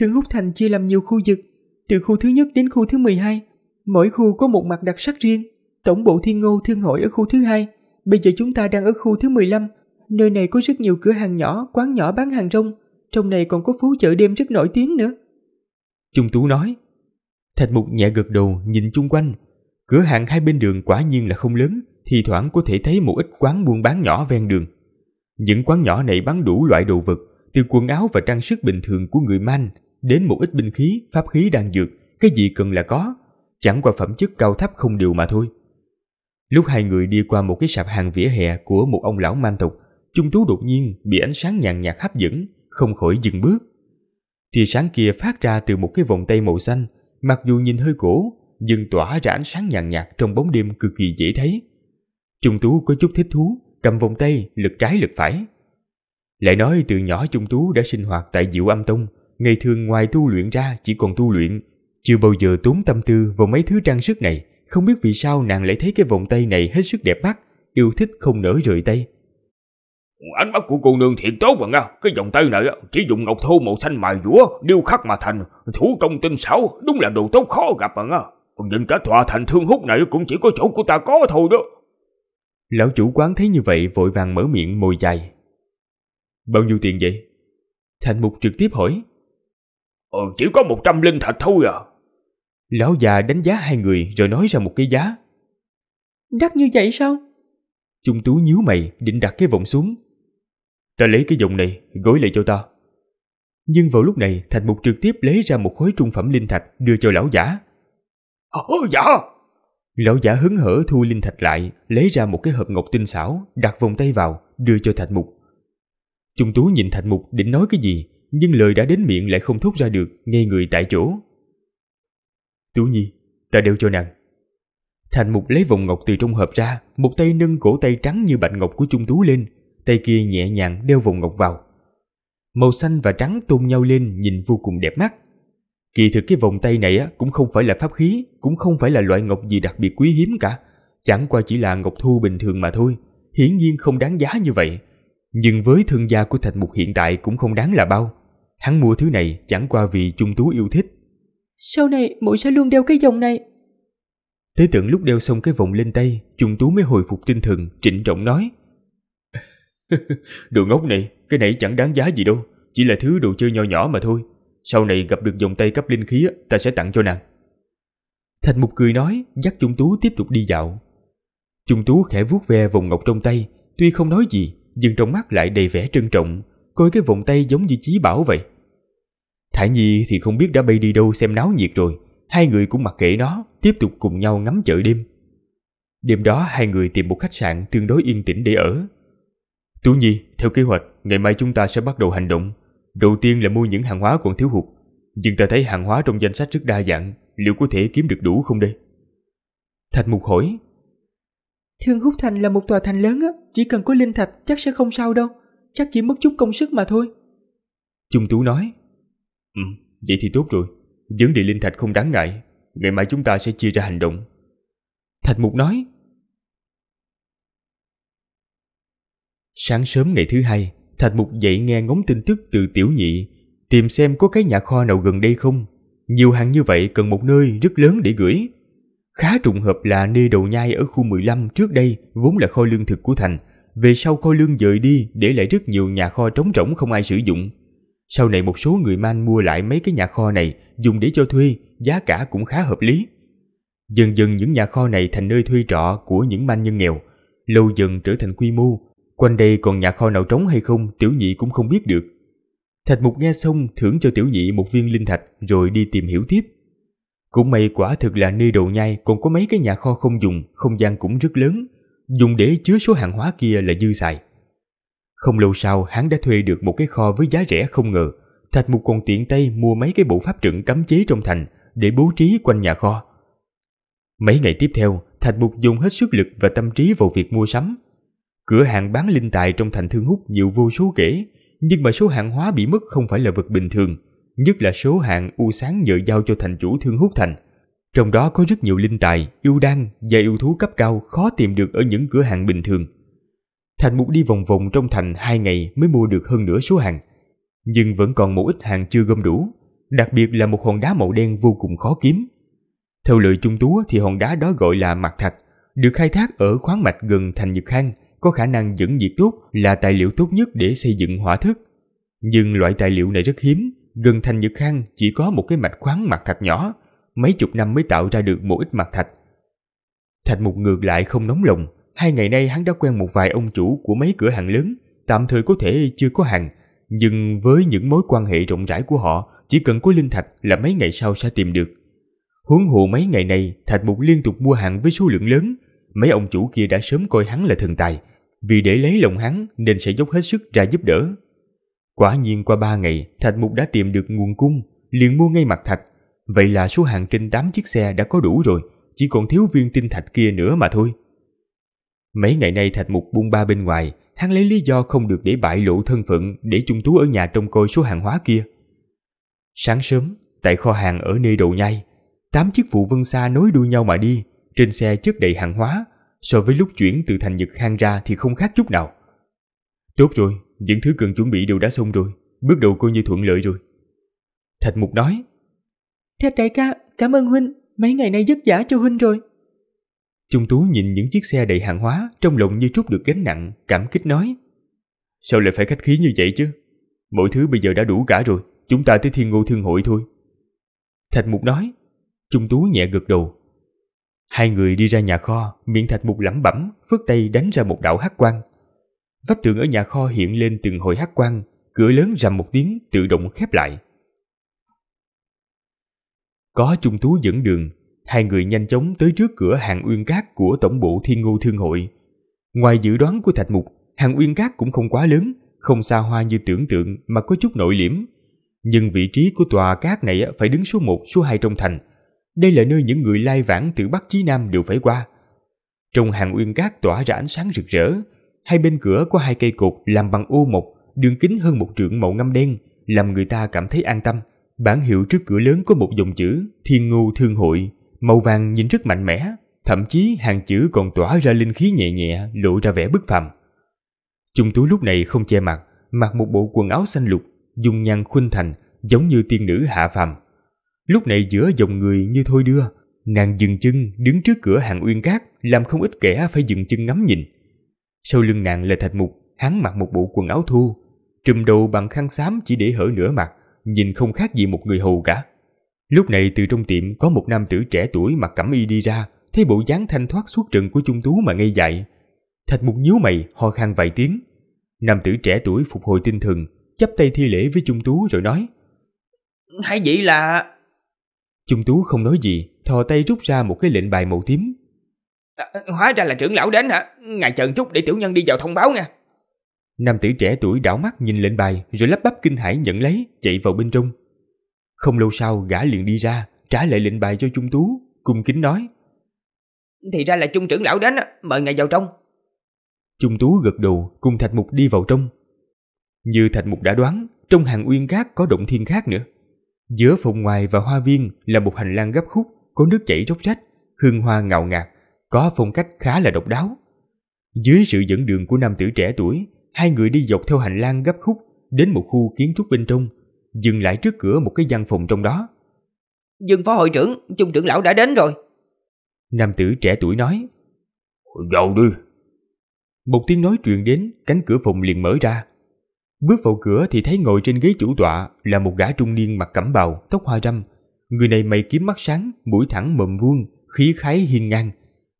Thương Húc Thành chia làm nhiều khu vực, từ khu thứ nhất đến khu thứ 12. Mỗi khu có một mặt đặc sắc riêng. Tổng bộ Thiên Ngô thương hội ở khu thứ hai. Bây giờ chúng ta đang ở khu thứ 15. Nơi này có rất nhiều cửa hàng nhỏ, quán nhỏ bán hàng rong. Trong này còn có phố chợ đêm rất nổi tiếng nữa. Trung Tú nói. Thạch Mục nhẹ gật đầu nhìn chung quanh. Cửa hàng hai bên đường quả nhiên là không lớn, thì thoảng có thể thấy một ít quán buôn bán nhỏ ven đường. Những quán nhỏ này bán đủ loại đồ vật, từ quần áo và trang sức bình thường của người manh đến một ít binh khí, pháp khí đang dược, cái gì cần là có, chẳng qua phẩm chất cao thấp không đều mà thôi. Lúc hai người đi qua một cái sạp hàng vỉa hè của một ông lão man tục, Trung Tú đột nhiên bị ánh sáng nhàn nhạt hấp dẫn, không khỏi dừng bước. Tia sáng kia phát ra từ một cái vòng tay màu xanh, mặc dù nhìn hơi cổ, nhưng tỏa ra ánh sáng nhàn nhạt trong bóng đêm cực kỳ dễ thấy. Trung Tú có chút thích thú, cầm vòng tay, lật trái lật phải. Lại nói từ nhỏ Trung Tú đã sinh hoạt tại Diệu Âm Tông, ngày thường ngoài tu luyện ra chỉ còn tu luyện, chưa bao giờ tốn tâm tư vào mấy thứ trang sức này, không biết vì sao nàng lại thấy cái vòng tay này hết sức đẹp mắt, yêu thích không nỡ rời tay. Ánh mắt của cô nương thiệt tốt mà ngao, cái vòng tay này chỉ dùng ngọc thô màu xanh mài dũa, điêu khắc mà thành, thủ công tinh xảo, đúng là đồ tốt khó gặp mà ngao. Nhìn cả tòa thành thương hút này cũng chỉ có chỗ của ta có thôi đó. Lão chủ quán thấy như vậy vội vàng mở miệng mồi dài. Bao nhiêu tiền vậy? Thành mục trực tiếp hỏi. Ờ, chỉ có 100 linh thạch thôi à. Lão già đánh giá hai người rồi nói ra một cái giá. Đắt như vậy sao? Trung tú nhíu mày định đặt cái vòng xuống. Ta lấy cái vòng này, gối lại cho ta. Nhưng vào lúc này, thạch Mục trực tiếp lấy ra một khối trung phẩm linh thạch đưa cho lão giả. Ồ, ờ, ờ, dạ! Lão giả hứng hở thu linh thạch lại, lấy ra một cái hộp ngọc tinh xảo, đặt vòng tay vào, đưa cho Thạch Mục. Trung Tú nhìn Thạch Mục định nói cái gì, nhưng lời đã đến miệng lại không thốt ra được, ngay người tại chỗ. Tú Nhi, ta đeo cho nàng. Thành Mục lấy vòng ngọc từ trong hộp ra, một tay nâng cổ tay trắng như bạch ngọc của Trung Tú lên, tay kia nhẹ nhàng đeo vòng ngọc vào. Màu xanh và trắng tôn nhau lên nhìn vô cùng đẹp mắt. Kỳ thực cái vòng tay này á cũng không phải là pháp khí, cũng không phải là loại ngọc gì đặc biệt quý hiếm cả, chẳng qua chỉ là ngọc thu bình thường mà thôi, hiển nhiên không đáng giá như vậy. Nhưng với thân gia của Thạch Mục hiện tại cũng không đáng là bao. Hắn mua thứ này chẳng qua vì Chung Tú yêu thích. Sau này mỗi sẽ luôn đeo cái vòng này. thế tận lúc đeo xong cái vòng lên tay, Chung Tú mới hồi phục tinh thần, trịnh trọng nói. <laughs> đồ ngốc này, cái này chẳng đáng giá gì đâu, chỉ là thứ đồ chơi nho nhỏ mà thôi. Sau này gặp được vòng tay cấp linh khí, ta sẽ tặng cho nàng. Thạch Mục cười nói, dắt Chung Tú tiếp tục đi dạo. Chung Tú khẽ vuốt ve vòng ngọc trong tay, tuy không nói gì, nhưng trong mắt lại đầy vẻ trân trọng, Coi cái vòng tay giống như chí bảo vậy Thả Nhi thì không biết đã bay đi đâu xem náo nhiệt rồi Hai người cũng mặc kệ nó Tiếp tục cùng nhau ngắm chợ đêm Đêm đó hai người tìm một khách sạn tương đối yên tĩnh để ở Tú Nhi, theo kế hoạch Ngày mai chúng ta sẽ bắt đầu hành động Đầu tiên là mua những hàng hóa còn thiếu hụt Nhưng ta thấy hàng hóa trong danh sách rất đa dạng Liệu có thể kiếm được đủ không đây? Thạch Mục hỏi Thương Húc Thành là một tòa thành lớn á Chỉ cần có linh thạch chắc sẽ không sao đâu chắc chỉ mất chút công sức mà thôi. Trung Tú nói, Ừ, vậy thì tốt rồi, vấn đề linh thạch không đáng ngại, ngày mai chúng ta sẽ chia ra hành động. Thạch Mục nói, Sáng sớm ngày thứ hai, Thạch Mục dậy nghe ngóng tin tức từ tiểu nhị, tìm xem có cái nhà kho nào gần đây không. Nhiều hàng như vậy cần một nơi rất lớn để gửi. Khá trùng hợp là nơi đầu nhai ở khu 15 trước đây vốn là kho lương thực của thành, về sau kho lương dời đi để lại rất nhiều nhà kho trống rỗng không ai sử dụng. Sau này một số người man mua lại mấy cái nhà kho này dùng để cho thuê, giá cả cũng khá hợp lý. Dần dần những nhà kho này thành nơi thuê trọ của những man nhân nghèo, lâu dần trở thành quy mô. Quanh đây còn nhà kho nào trống hay không tiểu nhị cũng không biết được. Thạch Mục nghe xong thưởng cho tiểu nhị một viên linh thạch rồi đi tìm hiểu tiếp. Cũng may quả thực là nơi đầu nhai còn có mấy cái nhà kho không dùng, không gian cũng rất lớn dùng để chứa số hàng hóa kia là dư xài. Không lâu sau, hắn đã thuê được một cái kho với giá rẻ không ngờ. Thạch Mục còn tiện tay mua mấy cái bộ pháp trận cấm chế trong thành để bố trí quanh nhà kho. Mấy ngày tiếp theo, Thạch Mục dùng hết sức lực và tâm trí vào việc mua sắm. Cửa hàng bán linh tài trong thành Thương Hút nhiều vô số kể, nhưng mà số hàng hóa bị mất không phải là vật bình thường, nhất là số hàng u sáng nhờ giao cho thành chủ Thương Hút Thành – trong đó có rất nhiều linh tài, yêu đan và yêu thú cấp cao khó tìm được ở những cửa hàng bình thường. Thành Mục đi vòng vòng trong thành 2 ngày mới mua được hơn nửa số hàng. Nhưng vẫn còn một ít hàng chưa gom đủ, đặc biệt là một hòn đá màu đen vô cùng khó kiếm. Theo lời Trung Tú thì hòn đá đó gọi là mặt thạch, được khai thác ở khoáng mạch gần thành Nhật Khang, có khả năng dẫn nhiệt tốt là tài liệu tốt nhất để xây dựng hỏa thức. Nhưng loại tài liệu này rất hiếm, gần thành Nhật Khang chỉ có một cái mạch khoáng mặt thạch nhỏ, mấy chục năm mới tạo ra được một ít mặt thạch. Thạch mục ngược lại không nóng lòng, hai ngày nay hắn đã quen một vài ông chủ của mấy cửa hàng lớn, tạm thời có thể chưa có hàng, nhưng với những mối quan hệ rộng rãi của họ, chỉ cần có linh thạch là mấy ngày sau sẽ tìm được. Huống hồ mấy ngày nay Thạch Mục liên tục mua hàng với số lượng lớn, mấy ông chủ kia đã sớm coi hắn là thần tài, vì để lấy lòng hắn nên sẽ dốc hết sức ra giúp đỡ. Quả nhiên qua ba ngày, Thạch Mục đã tìm được nguồn cung, liền mua ngay mặt thạch Vậy là số hàng trên 8 chiếc xe đã có đủ rồi, chỉ còn thiếu viên tinh thạch kia nữa mà thôi. Mấy ngày nay Thạch Mục buông ba bên ngoài, hắn lấy lý do không được để bại lộ thân phận để Trung Tú ở nhà trông coi số hàng hóa kia. Sáng sớm, tại kho hàng ở nơi đầu nhai, tám chiếc phụ vân xa nối đuôi nhau mà đi, trên xe chất đầy hàng hóa, so với lúc chuyển từ thành Nhật Khang ra thì không khác chút nào. Tốt rồi, những thứ cần chuẩn bị đều đã xong rồi, bước đầu coi như thuận lợi rồi. Thạch Mục nói, Thạch đại ca, cảm ơn huynh, mấy ngày nay vất giả cho huynh rồi. Trung Tú nhìn những chiếc xe đầy hàng hóa, trong lòng như trút được gánh nặng, cảm kích nói. Sao lại phải khách khí như vậy chứ? Mọi thứ bây giờ đã đủ cả rồi, chúng ta tới thiên ngô thương hội thôi. Thạch Mục nói, Trung Tú nhẹ gật đầu. Hai người đi ra nhà kho, miệng Thạch Mục lẩm bẩm, phước tay đánh ra một đạo hắc quang. Vách tường ở nhà kho hiện lên từng hồi hắc quang, cửa lớn rầm một tiếng tự động khép lại. Có Trung Tú dẫn đường, hai người nhanh chóng tới trước cửa hàng Uyên Cát của Tổng bộ Thiên Ngô Thương Hội. Ngoài dự đoán của Thạch Mục, hàng Uyên Cát cũng không quá lớn, không xa hoa như tưởng tượng mà có chút nội liễm. Nhưng vị trí của tòa cát này phải đứng số 1, số 2 trong thành. Đây là nơi những người lai vãng từ Bắc chí Nam đều phải qua. Trong hàng Uyên Cát tỏa ra ánh sáng rực rỡ, hai bên cửa có hai cây cột làm bằng ô mộc, đường kính hơn một trượng màu ngâm đen, làm người ta cảm thấy an tâm. Bản hiệu trước cửa lớn có một dòng chữ Thiên Ngưu Thương Hội, màu vàng nhìn rất mạnh mẽ, thậm chí hàng chữ còn tỏa ra linh khí nhẹ nhẹ, lộ ra vẻ bất phàm. Trung tú lúc này không che mặt, mặc một bộ quần áo xanh lục, dung nhan khuynh thành, giống như tiên nữ hạ phàm. Lúc này giữa dòng người như thôi đưa, nàng dừng chân đứng trước cửa hàng uyên cát, làm không ít kẻ phải dừng chân ngắm nhìn. Sau lưng nàng là thạch mục, hắn mặc một bộ quần áo thô, trùm đầu bằng khăn xám chỉ để hở nửa mặt, nhìn không khác gì một người hầu cả. Lúc này từ trong tiệm có một nam tử trẻ tuổi mặc cẩm y đi ra, thấy bộ dáng thanh thoát suốt trần của Trung Tú mà ngây dại. Thạch Mục nhíu mày, ho khan vài tiếng. Nam tử trẻ tuổi phục hồi tinh thần, chắp tay thi lễ với Trung Tú rồi nói: "Hay vậy là..." Trung Tú không nói gì, thò tay rút ra một cái lệnh bài màu tím. À, hóa ra là trưởng lão đến hả? Ngài chờ chút để tiểu nhân đi vào thông báo nha. Nam tử trẻ tuổi đảo mắt nhìn lệnh bài rồi lắp bắp kinh hãi nhận lấy, chạy vào bên trong. Không lâu sau gã liền đi ra, trả lại lệnh bài cho Trung Tú, cung kính nói. Thì ra là Trung trưởng lão đến, mời ngài vào trong. Trung Tú gật đầu cùng Thạch Mục đi vào trong. Như Thạch Mục đã đoán, trong hàng uyên cát có động thiên khác nữa. Giữa phòng ngoài và hoa viên là một hành lang gấp khúc, có nước chảy róc rách, hương hoa ngào ngạt, có phong cách khá là độc đáo. Dưới sự dẫn đường của nam tử trẻ tuổi, hai người đi dọc theo hành lang gấp khúc đến một khu kiến trúc bên trong, dừng lại trước cửa một cái văn phòng trong đó. Dương phó hội trưởng, trung trưởng lão đã đến rồi. Nam tử trẻ tuổi nói. Vào đi. Một tiếng nói truyền đến, cánh cửa phòng liền mở ra. Bước vào cửa thì thấy ngồi trên ghế chủ tọa là một gã trung niên mặc cẩm bào, tóc hoa râm. Người này mày kiếm mắt sáng, mũi thẳng mồm vuông, khí khái hiên ngang.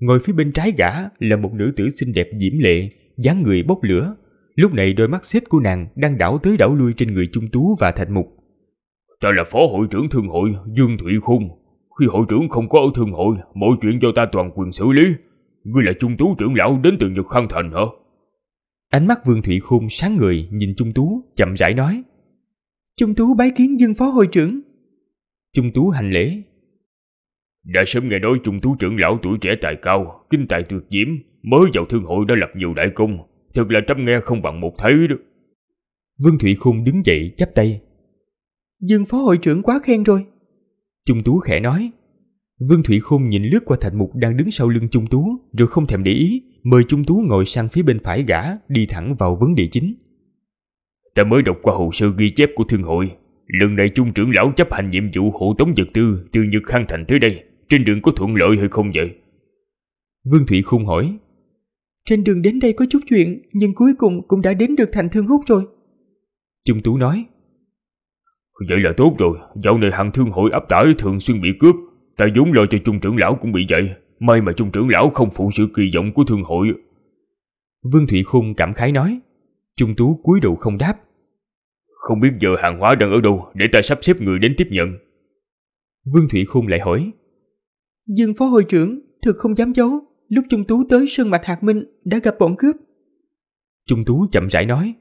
Ngồi phía bên trái gã là một nữ tử xinh đẹp diễm lệ, dáng người bốc lửa, Lúc này đôi mắt xếp của nàng đang đảo tới đảo lui trên người Trung Tú và Thạch Mục. Ta là phó hội trưởng thương hội Dương Thụy Khung. Khi hội trưởng không có ở thương hội, mọi chuyện do ta toàn quyền xử lý. Ngươi là Trung Tú trưởng lão đến từ Nhật Khang Thành hả? Ánh mắt Vương Thụy Khung sáng người nhìn Trung Tú chậm rãi nói. Trung Tú bái kiến Dương phó hội trưởng. Trung Tú hành lễ. Đã sớm nghe nói Trung Tú trưởng lão tuổi trẻ tài cao, kinh tài tuyệt diễm, mới vào thương hội đã lập nhiều đại công, Thật là trăm nghe không bằng một thấy đó. Vương Thụy Khung đứng dậy chắp tay. Dương phó hội trưởng quá khen rồi. Trung Tú khẽ nói. Vương Thụy Khung nhìn lướt qua Thạch Mục đang đứng sau lưng Trung Tú rồi không thèm để ý, mời Trung Tú ngồi sang phía bên phải gã, đi thẳng vào vấn đề chính. Ta mới đọc qua hồ sơ ghi chép của thương hội. Lần này Trung trưởng lão chấp hành nhiệm vụ hộ tống vật tư từ Nhật Khang Thành tới đây. Trên đường có thuận lợi hay không vậy? Vương Thụy Khung hỏi. Trên đường đến đây có chút chuyện, nhưng cuối cùng cũng đã đến được thành thương hút rồi. Trung Tú nói. Vậy là tốt rồi, dạo này hàng thương hội áp tải thường xuyên bị cướp. Ta vốn lo cho trung trưởng lão cũng bị vậy, may mà trung trưởng lão không phụ sự kỳ vọng của thương hội. Vương Thụy Khung cảm khái nói. Trung Tú cúi đầu không đáp. Không biết giờ hàng hóa đang ở đâu để ta sắp xếp người đến tiếp nhận. Vương Thụy Khung lại hỏi. Dương Phó Hội trưởng, thực không dám giấu, lúc Trung Tú tới sơn mạch Hạc Minh đã gặp bọn cướp. Trung Tú chậm rãi nói.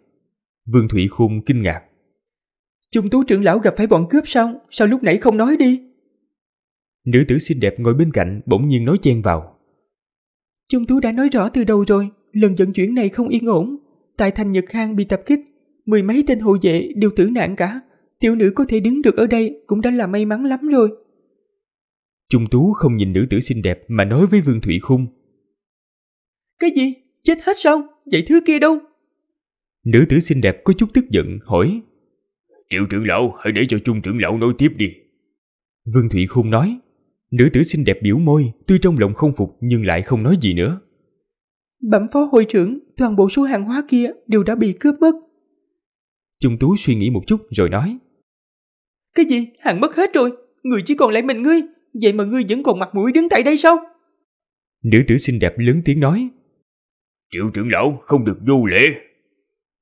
Vương Thụy khung kinh ngạc. Trung Tú trưởng lão gặp phải bọn cướp sao? Sao lúc nãy không nói đi? Nữ tử xinh đẹp ngồi bên cạnh bỗng nhiên nói chen vào. Trung Tú đã nói rõ từ đầu rồi, lần dẫn chuyển này không yên ổn. Tại thành Nhật Khang bị tập kích, mười mấy tên hộ vệ đều tử nạn cả. Tiểu nữ có thể đứng được ở đây cũng đã là may mắn lắm rồi. Trung Tú không nhìn nữ tử xinh đẹp mà nói với Vương Thụy Khung cái gì? Chết hết sao? Vậy thứ kia đâu? Nữ tử xinh đẹp có chút tức giận hỏi Triệu trưởng lão hãy để cho chung trưởng lão nói tiếp đi Vương Thụy Khung nói Nữ tử xinh đẹp biểu môi Tuy trong lòng không phục nhưng lại không nói gì nữa Bẩm phó hội trưởng Toàn bộ số hàng hóa kia đều đã bị cướp mất Trung Tú suy nghĩ một chút rồi nói Cái gì hàng mất hết rồi Người chỉ còn lại mình ngươi Vậy mà ngươi vẫn còn mặt mũi đứng tại đây sao Nữ tử xinh đẹp lớn tiếng nói Triệu trưởng lão không được vô lễ.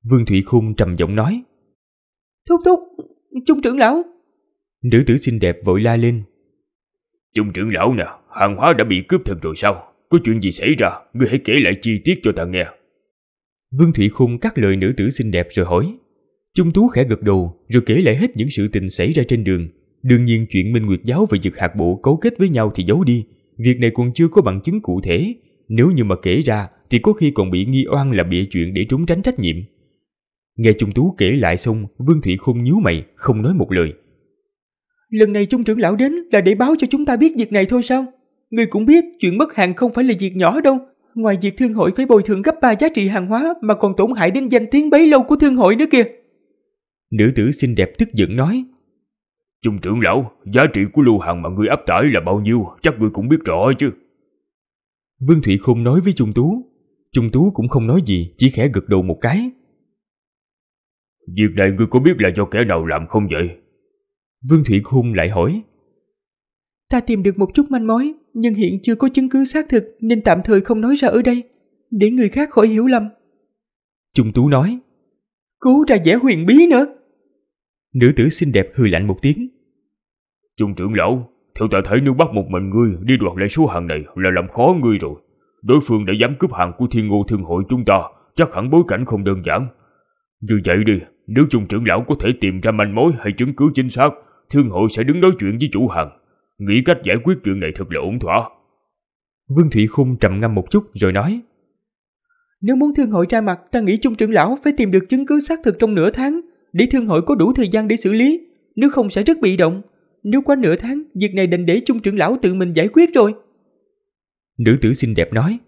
Vương thụy Khung trầm giọng nói. Thúc thúc, trung trưởng lão. Nữ tử xinh đẹp vội la lên. Trung trưởng lão nè, hàng hóa đã bị cướp thật rồi sao? Có chuyện gì xảy ra, ngươi hãy kể lại chi tiết cho ta nghe. Vương thụy Khung cắt lời nữ tử xinh đẹp rồi hỏi. Trung Tú khẽ gật đầu rồi kể lại hết những sự tình xảy ra trên đường. Đương nhiên chuyện Minh Nguyệt Giáo và Dực Hạt Bộ cấu kết với nhau thì giấu đi. Việc này còn chưa có bằng chứng cụ thể. Nếu như mà kể ra, thì có khi còn bị nghi oan là bịa chuyện để trốn tránh trách nhiệm. Nghe Trung Tú kể lại xong, Vương thủy Khôn nhíu mày, không nói một lời. Lần này Trung trưởng lão đến là để báo cho chúng ta biết việc này thôi sao? Người cũng biết chuyện mất hàng không phải là việc nhỏ đâu. Ngoài việc thương hội phải bồi thường gấp ba giá trị hàng hóa mà còn tổn hại đến danh tiếng bấy lâu của thương hội nữa kìa. Nữ tử xinh đẹp tức giận nói. Trung trưởng lão, giá trị của lưu hàng mà ngươi áp tải là bao nhiêu chắc ngươi cũng biết rõ chứ. Vương thủy Khôn nói với Trung Tú Trung Tú cũng không nói gì, chỉ khẽ gật đầu một cái. Việc này ngươi có biết là do kẻ nào làm không vậy? Vương Thủy Khung lại hỏi. Ta tìm được một chút manh mối, nhưng hiện chưa có chứng cứ xác thực nên tạm thời không nói ra ở đây, để người khác khỏi hiểu lầm. Trung Tú nói. Cố ra vẻ huyền bí nữa. Nữ tử xinh đẹp hừ lạnh một tiếng. Trung trưởng lão, theo ta thấy nếu bắt một mình ngươi đi đoạt lại số hàng này là làm khó ngươi rồi đối phương đã dám cướp hàng của thiên ngô thương hội chúng ta, chắc hẳn bối cảnh không đơn giản. Như vậy đi, nếu trung trưởng lão có thể tìm ra manh mối hay chứng cứ chính xác, thương hội sẽ đứng nói chuyện với chủ hàng, nghĩ cách giải quyết chuyện này thật là ổn thỏa. Vương Thụy Khung trầm ngâm một chút rồi nói. Nếu muốn thương hội ra mặt, ta nghĩ trung trưởng lão phải tìm được chứng cứ xác thực trong nửa tháng, để thương hội có đủ thời gian để xử lý, nếu không sẽ rất bị động. Nếu quá nửa tháng, việc này định để trung trưởng lão tự mình giải quyết rồi. Nữ tử xinh đẹp nói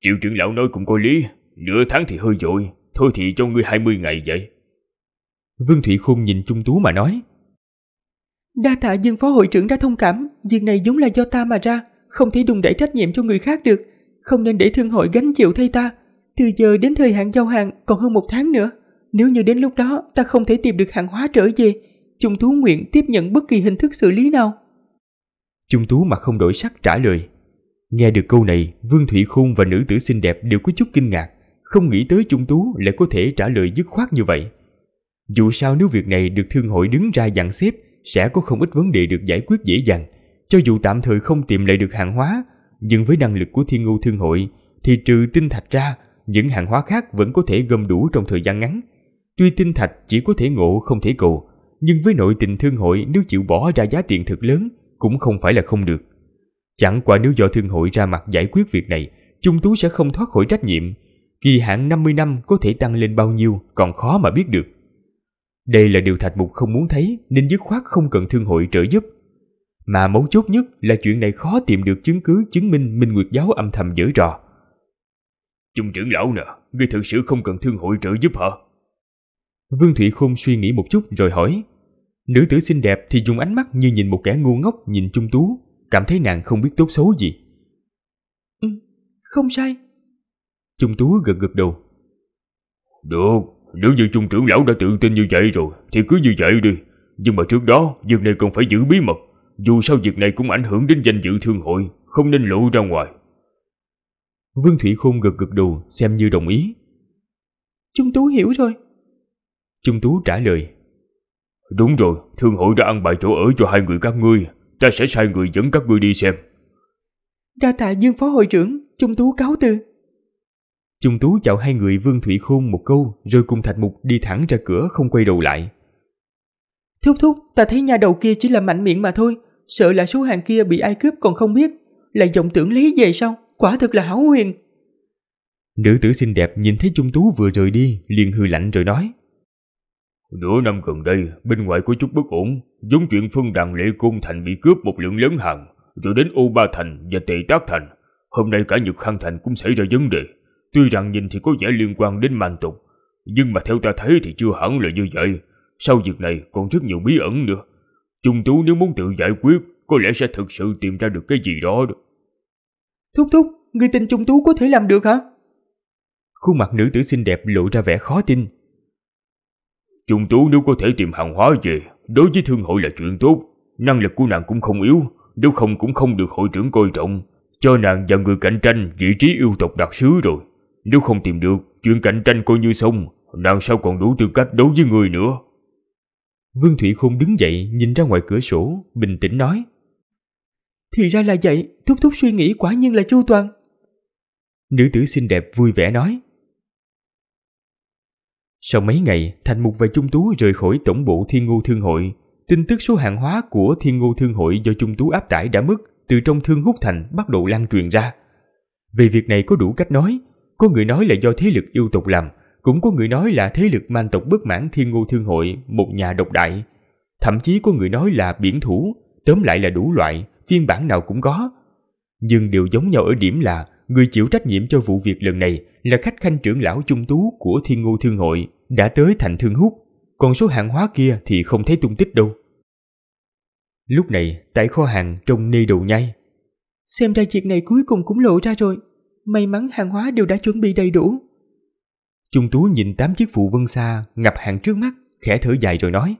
Triệu trưởng lão nói cũng có lý Nửa tháng thì hơi dội Thôi thì cho ngươi 20 ngày vậy Vương Thụy Khung nhìn Trung Tú mà nói Đa tạ dân Phó Hội trưởng đã thông cảm Việc này vốn là do ta mà ra Không thể đùng đẩy trách nhiệm cho người khác được Không nên để thương hội gánh chịu thay ta Từ giờ đến thời hạn giao hàng còn hơn một tháng nữa Nếu như đến lúc đó ta không thể tìm được hàng hóa trở về Trung Tú nguyện tiếp nhận bất kỳ hình thức xử lý nào Trung Tú mà không đổi sắc trả lời Nghe được câu này, Vương Thụy Khôn và nữ tử xinh đẹp đều có chút kinh ngạc, không nghĩ tới Trung Tú lại có thể trả lời dứt khoát như vậy. Dù sao nếu việc này được thương hội đứng ra dặn xếp, sẽ có không ít vấn đề được giải quyết dễ dàng. Cho dù tạm thời không tìm lại được hàng hóa, nhưng với năng lực của thiên ngưu thương hội, thì trừ tinh thạch ra, những hàng hóa khác vẫn có thể gom đủ trong thời gian ngắn. Tuy tinh thạch chỉ có thể ngộ không thể cầu, nhưng với nội tình thương hội nếu chịu bỏ ra giá tiền thật lớn cũng không phải là không được. Chẳng qua nếu do thương hội ra mặt giải quyết việc này, Trung Tú sẽ không thoát khỏi trách nhiệm. Kỳ hạn 50 năm có thể tăng lên bao nhiêu còn khó mà biết được. Đây là điều Thạch Mục không muốn thấy nên dứt khoát không cần thương hội trợ giúp. Mà mấu chốt nhất là chuyện này khó tìm được chứng cứ chứng minh Minh Nguyệt Giáo âm thầm dở trò. Trung trưởng lão nè, ngươi thực sự không cần thương hội trợ giúp hả? Vương Thụy Khôn suy nghĩ một chút rồi hỏi. Nữ tử xinh đẹp thì dùng ánh mắt như nhìn một kẻ ngu ngốc nhìn Trung Tú cảm thấy nàng không biết tốt xấu gì. Ừ, không sai. Trung Tú gật gật đầu. Được, nếu như Trung trưởng lão đã tự tin như vậy rồi thì cứ như vậy đi. Nhưng mà trước đó, việc này còn phải giữ bí mật. Dù sao việc này cũng ảnh hưởng đến danh dự thương hội, không nên lộ ra ngoài. Vương Thủy Khôn gật gật đầu xem như đồng ý. Trung Tú hiểu rồi. Trung Tú trả lời. Đúng rồi, thương hội đã ăn bài chỗ ở cho hai người các ngươi ta sẽ sai người dẫn các ngươi đi xem. Đa tạ Dương Phó Hội trưởng, Trung Tú cáo từ. Trung Tú chào hai người Vương Thủy Khôn một câu rồi cùng Thạch Mục đi thẳng ra cửa không quay đầu lại. Thúc thúc, ta thấy nhà đầu kia chỉ là mạnh miệng mà thôi, sợ là số hàng kia bị ai cướp còn không biết, lại vọng tưởng lấy về sao, quả thực là hảo huyền. Nữ tử xinh đẹp nhìn thấy Trung Tú vừa rời đi, liền hư lạnh rồi nói. Nửa năm gần đây, bên ngoài có chút bất ổn, giống chuyện phương đàn lễ cung thành bị cướp một lượng lớn hàng, rồi đến U ba thành và tệ tác thành. Hôm nay cả Nhật Khang thành cũng xảy ra vấn đề. Tuy rằng nhìn thì có vẻ liên quan đến man tục, nhưng mà theo ta thấy thì chưa hẳn là như vậy. Sau việc này còn rất nhiều bí ẩn nữa. Trung tú nếu muốn tự giải quyết, có lẽ sẽ thực sự tìm ra được cái gì đó. đó. Thúc thúc, người tin Trung tú có thể làm được hả? Khuôn mặt nữ tử xinh đẹp lộ ra vẻ khó tin Dùng tú nếu có thể tìm hàng hóa về, đối với thương hội là chuyện tốt. Năng lực của nàng cũng không yếu, nếu không cũng không được hội trưởng coi trọng. Cho nàng và người cạnh tranh vị trí yêu tộc đặc sứ rồi. Nếu không tìm được, chuyện cạnh tranh coi như xong, nàng sao còn đủ tư cách đấu với người nữa. Vương Thủy Khôn đứng dậy nhìn ra ngoài cửa sổ, bình tĩnh nói. Thì ra là vậy, thúc thúc suy nghĩ quả nhiên là chu toàn. Nữ tử xinh đẹp vui vẻ nói. Sau mấy ngày, Thành Mục và Trung Tú rời khỏi tổng bộ Thiên Ngô Thương Hội. Tin tức số hàng hóa của Thiên Ngô Thương Hội do Trung Tú áp tải đã mất từ trong Thương Hút Thành bắt đầu lan truyền ra. Về việc này có đủ cách nói, có người nói là do thế lực yêu tộc làm, cũng có người nói là thế lực man tộc bất mãn Thiên Ngô Thương Hội, một nhà độc đại. Thậm chí có người nói là biển thủ, tóm lại là đủ loại, phiên bản nào cũng có. Nhưng điều giống nhau ở điểm là người chịu trách nhiệm cho vụ việc lần này là khách khanh trưởng lão Chung tú của Thiên Ngô Thương Hội đã tới thành Thương Hút, còn số hàng hóa kia thì không thấy tung tích đâu. Lúc này, tại kho hàng trông nê đầu nhai. Xem ra chuyện này cuối cùng cũng lộ ra rồi. May mắn hàng hóa đều đã chuẩn bị đầy đủ. Chung tú nhìn tám chiếc phụ vân xa ngập hàng trước mắt, khẽ thở dài rồi nói.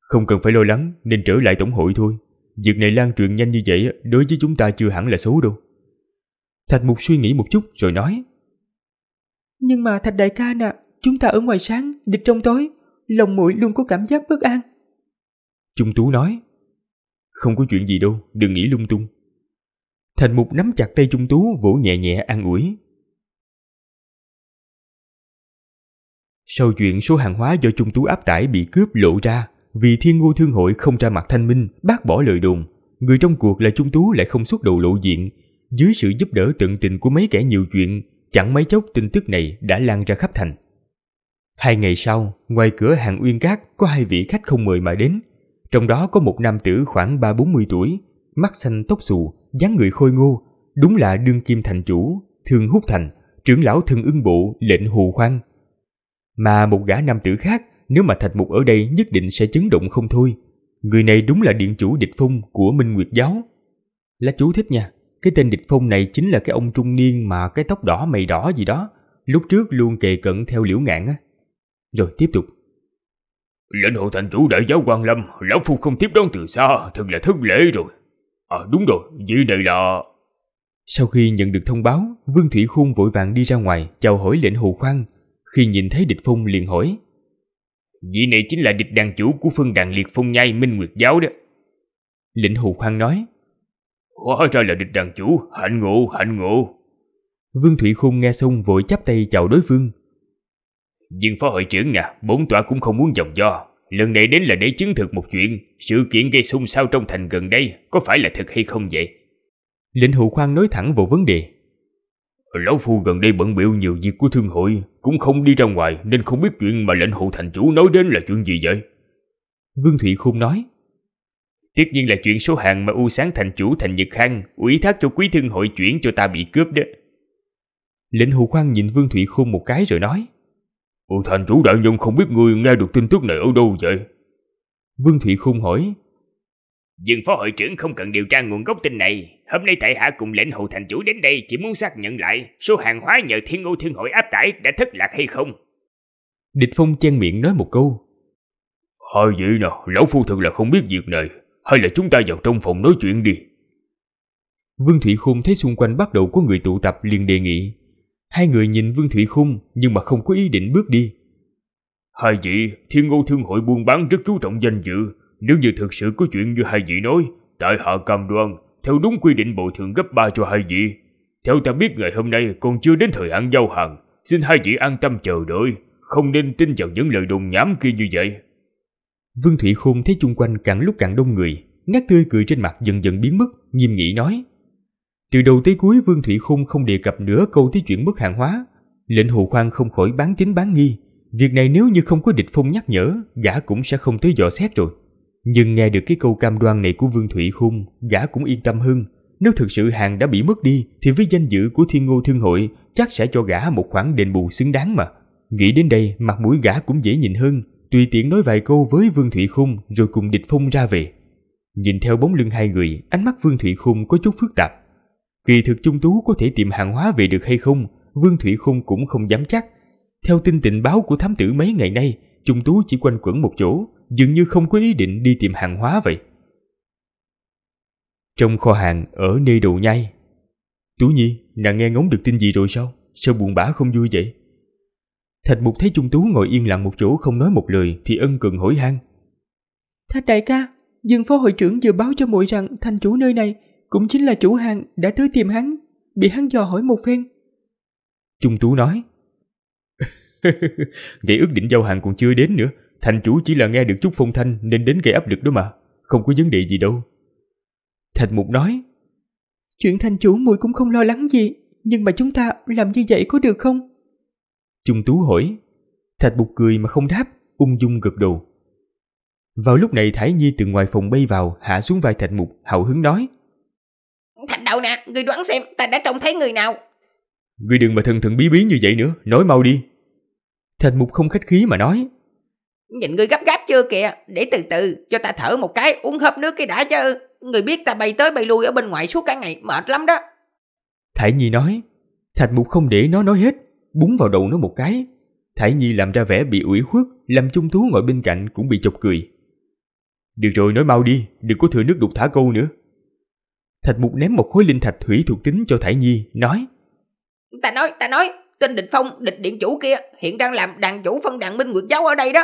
Không cần phải lo lắng, nên trở lại tổng hội thôi. Việc này lan truyền nhanh như vậy đối với chúng ta chưa hẳn là xấu đâu. Thạch Mục suy nghĩ một chút rồi nói. Nhưng mà Thạch Đại ca nè, chúng ta ở ngoài sáng, địch trong tối, lòng mũi luôn có cảm giác bất an. Trung Tú nói, không có chuyện gì đâu, đừng nghĩ lung tung. Thành Mục nắm chặt tay Trung Tú vỗ nhẹ nhẹ an ủi. Sau chuyện số hàng hóa do Trung Tú áp tải bị cướp lộ ra, vì Thiên Ngô Thương hội không ra mặt thanh minh, bác bỏ lời đồn, người trong cuộc là Trung Tú lại không xuất đầu lộ diện, dưới sự giúp đỡ tận tình của mấy kẻ nhiều chuyện Chẳng mấy chốc tin tức này đã lan ra khắp thành. Hai ngày sau, ngoài cửa hàng Uyên Cát có hai vị khách không mời mà đến. Trong đó có một nam tử khoảng 3-40 tuổi, mắt xanh tóc xù, dáng người khôi ngô, đúng là đương kim thành chủ, thường hút thành, trưởng lão thân ưng bộ, lệnh hù khoan. Mà một gã nam tử khác, nếu mà thạch mục ở đây nhất định sẽ chấn động không thôi. Người này đúng là điện chủ địch phong của Minh Nguyệt Giáo. Là chú thích nha. Cái tên địch phong này chính là cái ông trung niên mà cái tóc đỏ mày đỏ gì đó, lúc trước luôn kề cận theo liễu ngạn á. Rồi tiếp tục. Lệnh hồ thành chủ đại giáo quan lâm, lão phu không tiếp đón từ xa, thật là thất lễ rồi. À đúng rồi, vị này là... Sau khi nhận được thông báo, Vương Thủy khung vội vàng đi ra ngoài chào hỏi lệnh hồ khoan. Khi nhìn thấy địch phong liền hỏi. Vị này chính là địch đàn chủ của phân đàn liệt phong nhai Minh Nguyệt Giáo đó. Lệnh hồ khoan nói. Hóa ra là địch đàn chủ, hạnh ngộ, hạnh ngộ. Vương Thủy Khung nghe xong vội chắp tay chào đối phương. Nhưng phó hội trưởng à, bốn tọa cũng không muốn dòng do. Lần này đến là để chứng thực một chuyện, sự kiện gây xung sao trong thành gần đây có phải là thật hay không vậy? Lệnh hữu khoan nói thẳng vào vấn đề. Lão Phu gần đây bận biểu nhiều việc của thương hội, cũng không đi ra ngoài nên không biết chuyện mà lệnh hữu thành chủ nói đến là chuyện gì vậy? Vương thủy Khung nói. Tất nhiên là chuyện số hàng mà U Sáng thành chủ thành Nhật Khang ủy thác cho quý thương hội chuyển cho ta bị cướp đó. Lệnh Hù Khoan nhìn Vương Thụy Khôn một cái rồi nói. U thành chủ đại nhân không biết người nghe được tin tức này ở đâu vậy? Vương Thụy Khôn hỏi. Dương phó hội trưởng không cần điều tra nguồn gốc tin này. Hôm nay tại hạ cùng lệnh hồ thành chủ đến đây chỉ muốn xác nhận lại số hàng hóa nhờ thiên ô thương hội áp tải đã thất lạc hay không. Địch Phong chen miệng nói một câu. Hai vậy nè, lão phu thật là không biết việc này hay là chúng ta vào trong phòng nói chuyện đi. Vương Thủy Khung thấy xung quanh bắt đầu có người tụ tập liền đề nghị. Hai người nhìn Vương Thủy Khung nhưng mà không có ý định bước đi. Hai vị, thiên ngô thương hội buôn bán rất chú trọng danh dự. Nếu như thực sự có chuyện như hai vị nói, tại hạ cam đoan, theo đúng quy định bồi thường gấp ba cho hai vị. Theo ta biết ngày hôm nay còn chưa đến thời hạn giao hàng, xin hai vị an tâm chờ đợi, không nên tin vào những lời đồn nhảm kia như vậy. Vương Thủy Khôn thấy chung quanh càng lúc càng đông người, nét tươi cười trên mặt dần dần biến mất, nghiêm nghị nói. Từ đầu tới cuối Vương Thủy Khôn không đề cập nữa câu tới chuyện mất hàng hóa. Lệnh Hồ Khoan không khỏi bán tín bán nghi. Việc này nếu như không có địch phong nhắc nhở, gã cũng sẽ không tới dò xét rồi. Nhưng nghe được cái câu cam đoan này của Vương Thủy Khung, gã cũng yên tâm hơn. Nếu thực sự hàng đã bị mất đi, thì với danh dự của Thiên Ngô Thương Hội chắc sẽ cho gã một khoản đền bù xứng đáng mà. Nghĩ đến đây, mặt mũi gã cũng dễ nhìn hơn, tùy tiện nói vài câu với Vương Thủy Khung rồi cùng địch phong ra về. Nhìn theo bóng lưng hai người, ánh mắt Vương Thủy Khung có chút phức tạp. Kỳ thực Trung Tú có thể tìm hàng hóa về được hay không, Vương Thủy Khung cũng không dám chắc. Theo tin tình báo của thám tử mấy ngày nay, Trung Tú chỉ quanh quẩn một chỗ, dường như không có ý định đi tìm hàng hóa vậy. Trong kho hàng ở nơi đầu nhai. Tú Nhi, nàng nghe ngóng được tin gì rồi sao? Sao buồn bã không vui vậy? Thạch Mục thấy Trung Tú ngồi yên lặng một chỗ không nói một lời thì ân cần hỏi han. Thạch đại ca, Dương phó hội trưởng vừa báo cho muội rằng thành chủ nơi này cũng chính là chủ hàng đã tới tìm hắn, bị hắn dò hỏi một phen. Trung Tú nói. Vậy <laughs> ước định giao hàng còn chưa đến nữa, thành chủ chỉ là nghe được chút phong thanh nên đến gây áp lực đó mà, không có vấn đề gì đâu. Thạch Mục nói. Chuyện thành chủ muội cũng không lo lắng gì, nhưng mà chúng ta làm như vậy có được không? Trung Tú hỏi. Thạch Bục cười mà không đáp, ung dung gật đầu. Vào lúc này Thái Nhi từ ngoài phòng bay vào, hạ xuống vai Thạch Mục, hào hứng nói. Thạch Đạo nè, người đoán xem ta đã trông thấy người nào. Người đừng mà thần thần bí bí như vậy nữa, nói mau đi. Thạch Mục không khách khí mà nói. Nhìn người gấp gáp chưa kìa, để từ từ, cho ta thở một cái, uống hớp nước cái đã chứ. Người biết ta bay tới bay lui ở bên ngoài suốt cả ngày, mệt lắm đó. Thái Nhi nói, Thạch Mục không để nó nói hết, búng vào đầu nó một cái. Thải Nhi làm ra vẻ bị ủy khuất, làm Trung Thú ngồi bên cạnh cũng bị chọc cười. Được rồi, nói mau đi, đừng có thừa nước đục thả câu nữa. Thạch Mục ném một khối linh thạch thủy thuộc tính cho Thải Nhi, nói Ta nói, ta nói, tên địch phong, địch điện chủ kia hiện đang làm đàn chủ phân đàn minh nguyệt giáo ở đây đó.